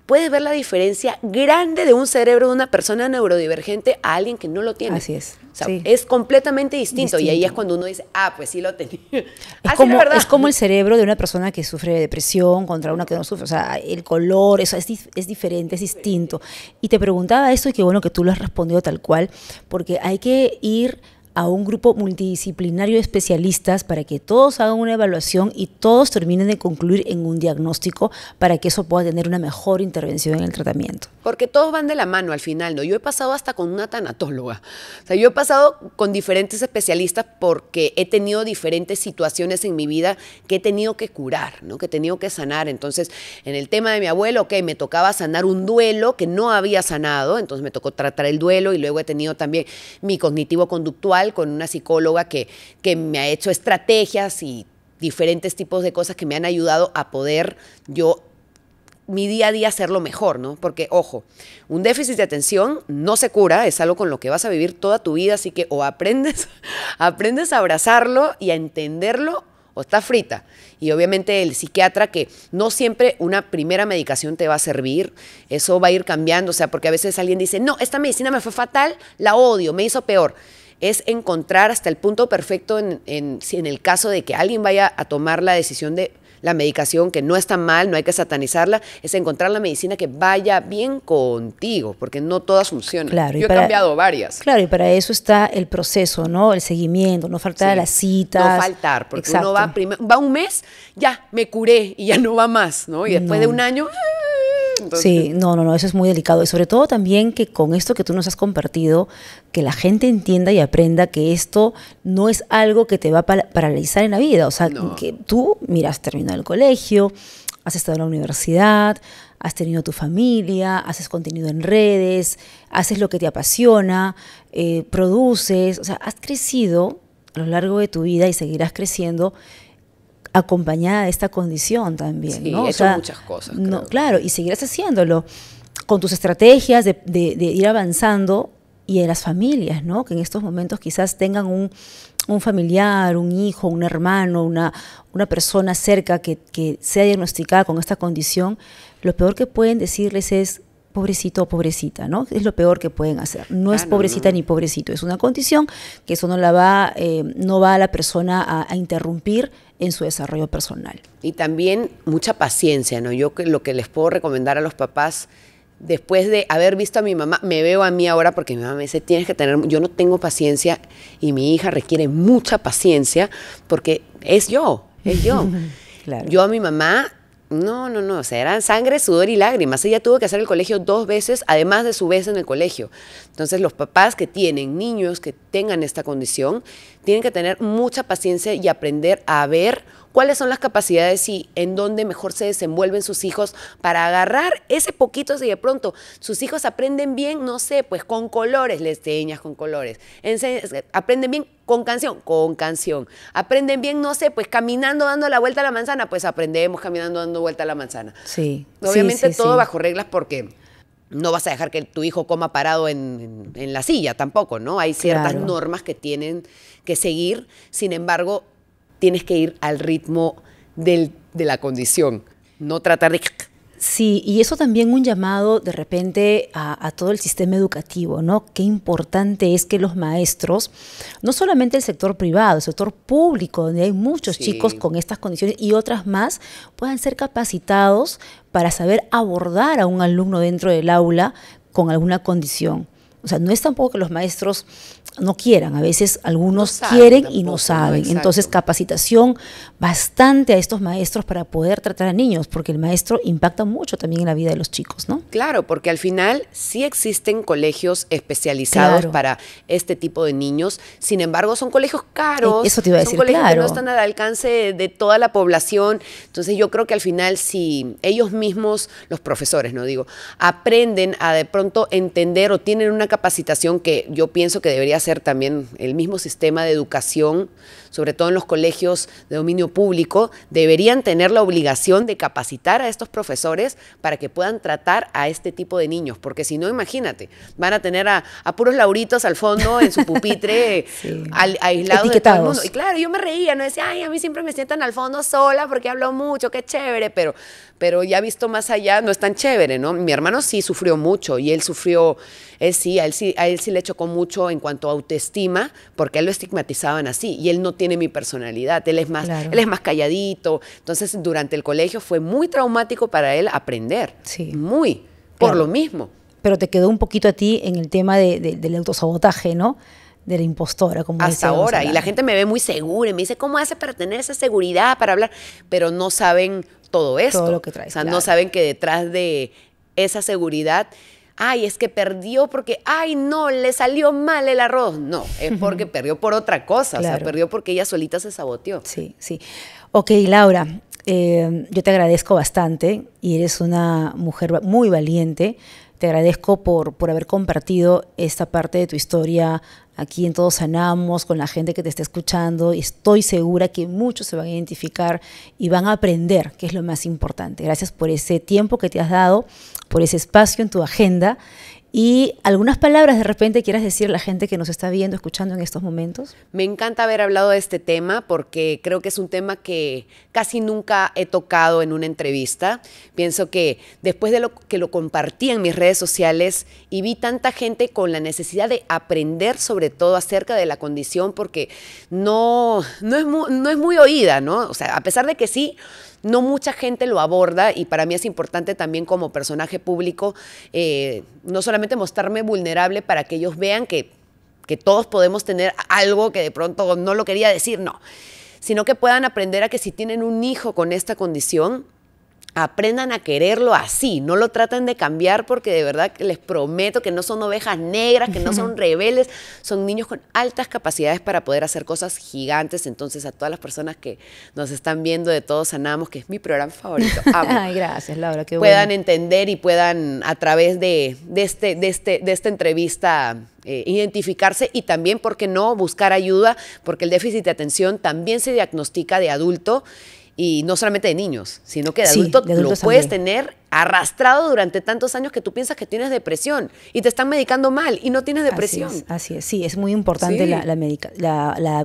puedes ver la diferencia grande de un cerebro de una persona neurodivergente a alguien que no lo tiene. Así es. O sea, es completamente distinto, Y ahí es cuando uno dice, ah, pues sí lo tenía. Es, como, es como el cerebro de una persona que sufre depresión contra una que no sufre. O sea, el color, eso es, es diferente, es distinto. Y te preguntaba eso y qué bueno que tú lo has respondido tal cual, porque hay que ir a un grupo multidisciplinario de especialistas para que todos hagan una evaluación y todos terminen de concluir en un diagnóstico para que eso pueda tener una mejor intervención en el tratamiento. Porque todos van de la mano al final, ¿no? Yo he pasado hasta con una tanatóloga. O sea, yo he pasado con diferentes especialistas porque he tenido diferentes situaciones en mi vida que he tenido que curar, ¿no? Que he tenido que sanar. Entonces, en el tema de mi abuelo, que me tocaba sanar un duelo que no había sanado, entonces me tocó tratar el duelo y luego he tenido también mi cognitivo conductual con una psicóloga que, me ha hecho estrategias y diferentes tipos de cosas que me han ayudado a poder yo mi día a día hacerlo mejor, ¿no? Porque, ojo, un déficit de atención no se cura, es algo con lo que vas a vivir toda tu vida, así que o aprendes, aprendes a abrazarlo y a entenderlo o está frita. Y obviamente el psiquiatra que no siempre una primera medicación te va a servir, eso va a ir cambiando, o sea, porque a veces alguien dice, no, esta medicina me fue fatal, la odio, me hizo peor es encontrar hasta el punto perfecto en, en, en el caso de que alguien vaya a tomar la decisión de la medicación que no está mal, no hay que satanizarla, es encontrar la medicina que vaya bien contigo, porque no todas funcionan. Claro, Yo he cambiado varias. Claro, y para eso está el proceso, ¿no? El seguimiento, no faltar a las citas. No faltar, porque uno va, va un mes, ya, me curé y ya no va más, ¿no? Y después de un año... Sí, no, no, no, eso es muy delicado. Y sobre todo también que con esto que tú nos has compartido, que la gente entienda y aprenda que esto no es algo que te va a paralizar en la vida. O sea, que tú, miras has terminado el colegio, has estado en la universidad, has tenido tu familia, haces contenido en redes, haces lo que te apasiona, eh, produces, o sea, has crecido a lo largo de tu vida y seguirás creciendo acompañada de esta condición también. Sí, ¿no? muchas cosas. claro, y seguirás haciéndolo con tus estrategias de, ir avanzando y de las familias, ¿no? que en estos momentos quizás tengan un, familiar, un hijo, un hermano, una, una persona cerca que sea diagnosticada con esta condición, lo peor que pueden decirles es pobrecito o pobrecita, ¿no? Es lo peor que pueden hacer. No es ah, pobrecita ni pobrecito, es una condición que eso no la va, eh, no va a la persona a, interrumpir en su desarrollo personal. Y también mucha paciencia, ¿no? Yo lo que les puedo recomendar a los papás después de haber visto a mi mamá, me veo a mí ahora porque mi mamá me dice, tienes que tener, yo no tengo paciencia y mi hija requiere mucha paciencia porque es yo, es yo. claro. Yo a mi mamá no, no, no, o sea, eran sangre, sudor y lágrimas. Ella tuvo que hacer el colegio dos veces, además de su vez en el colegio. Entonces, los papás que tienen niños que tengan esta condición, tienen que tener mucha paciencia y aprender a ver cuáles son las capacidades y en dónde mejor se desenvuelven sus hijos para agarrar ese poquito si de pronto sus hijos aprenden bien, no sé, pues con colores, les enseñas con colores, aprenden bien con canción, con canción, aprenden bien, no sé, pues caminando dando la vuelta a la manzana, pues aprendemos caminando dando vuelta a la manzana. Sí. Obviamente todo bajo reglas porque no vas a dejar que tu hijo coma parado en, la silla tampoco, ¿no? Hay ciertas normas que tienen que seguir, sin embargo, tienes que ir al ritmo de la condición, no tratar de... Sí, y eso también un llamado de repente a, todo el sistema educativo, ¿no? Qué importante es que los maestros, no solamente el sector privado, el sector público, donde hay muchos chicos con estas condiciones y otras más, puedan ser capacitados para saber abordar a un alumno dentro del aula con alguna condición. O sea, no es tampoco que los maestros no quieran, a veces algunos quieren y no saben. Entonces, capacitación bastante a estos maestros para poder tratar a niños, porque el maestro impacta mucho también en la vida de los chicos, ¿no? Claro, porque al final sí existen colegios especializados para este tipo de niños, sin embargo, son colegios caros. E, eso te iba a decir, son colegios claro. que no están al alcance de toda la población. Entonces, yo creo que al final, si ellos mismos, los profesores, no digo, aprenden a de pronto entender o tienen una capacitación que yo pienso que debería hacer también el mismo sistema de educación sobre todo en los colegios de dominio público, deberían tener la obligación de capacitar a estos profesores para que puedan tratar a este tipo de niños, porque si no, imagínate, van a tener a, puros lauritos al fondo en su pupitre, aislados de mundo. Y claro, yo me reía, no decía, ay, a mí siempre me sientan al fondo sola porque hablo mucho, qué chévere, pero, pero ya visto más allá no es tan chévere, ¿no? Mi hermano sí sufrió mucho y él sufrió, él sí, a él sí, a él sí le chocó mucho en cuanto a autoestima, porque él lo estigmatizaban así y él no tiene mi personalidad, él es más, él es más calladito. Entonces, durante el colegio fue muy traumático para él aprender. Sí. Muy, por lo mismo. Pero te quedó un poquito a ti en el tema del autosabotaje, ¿no? de la impostora, como Hasta ahora, y la gente me ve muy segura y me dice, ¿cómo hace para tener esa seguridad para hablar? Pero no saben todo esto. O sea, no saben que detrás de esa seguridad ay, es que perdió porque, ay, no, le salió mal el arroz. No, es porque perdió por otra cosa, o sea, perdió porque ella solita se saboteó. Sí, sí. Ok, Laura, eh, yo te agradezco bastante y eres una mujer muy valiente. Te agradezco por, por haber compartido esta parte de tu historia aquí en Todos Sanamos, con la gente que te está escuchando. Estoy segura que muchos se van a identificar y van a aprender, que es lo más importante. Gracias por ese tiempo que te has dado, por ese espacio en tu agenda y algunas palabras de repente quieras decir a la gente que nos está viendo, escuchando en estos momentos. Me encanta haber hablado de este tema porque creo que es un tema que casi nunca he tocado en una entrevista. Pienso que después de lo que lo compartí en mis redes sociales y vi tanta gente con la necesidad de aprender sobre todo acerca de la condición porque no, es, no es muy oída, ¿no? O sea, a pesar de que sí, no mucha gente lo aborda y para mí es importante también como personaje público eh, no solamente mostrarme vulnerable para que ellos vean que, que todos podemos tener algo que de pronto no lo quería decir, no, sino que puedan aprender a que si tienen un hijo con esta condición, aprendan a quererlo así, no lo traten de cambiar porque de verdad les prometo que no son ovejas negras, que no son rebeldes, son niños con altas capacidades para poder hacer cosas gigantes. Entonces a todas las personas que nos están viendo de todos sanamos, que es mi programa favorito, gracias Laura, qué puedan entender y puedan a través de, este, este, de esta entrevista eh, identificarse y también, ¿por qué no?, buscar ayuda, porque el déficit de atención también se diagnostica de adulto y no solamente de niños, sino que de adultos lo puedes tener arrastrado durante tantos años que tú piensas que tienes depresión y te están medicando mal y no tienes depresión. Así es, sí, es muy importante la,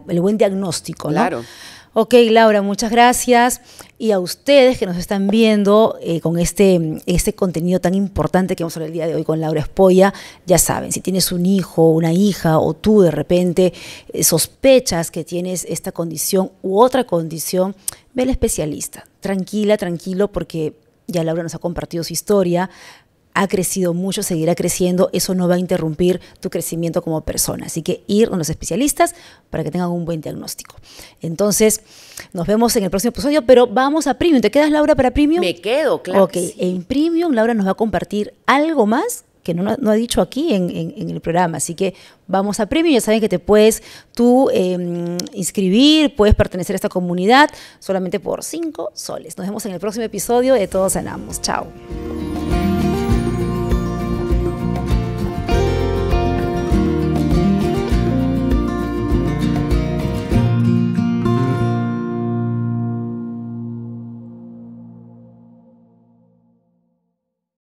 el buen diagnóstico. Claro. Ok, Laura, muchas gracias. Y a ustedes que nos están viendo eh, con este, este contenido tan importante que vamos a el día de hoy con Laura Espolla, ya saben, si tienes un hijo, una hija o tú de repente eh, sospechas que tienes esta condición u otra condición, ve al especialista. Tranquila, tranquilo, porque ya Laura nos ha compartido su historia, ha crecido mucho, seguirá creciendo, eso no va a interrumpir tu crecimiento como persona. Así que ir con los especialistas para que tengan un buen diagnóstico. Entonces, nos vemos en el próximo episodio, pero vamos a Premium. ¿Te quedas, Laura, para Premium? Me quedo, claro. Ok, en Premium Laura nos va a compartir algo más que no, ha dicho aquí en, el programa. Así que vamos a premio. Ya saben que te puedes tú em, inscribir, puedes pertenecer a esta comunidad solamente por cinco soles. Nos vemos en el próximo episodio de Todos Sanamos. Chao.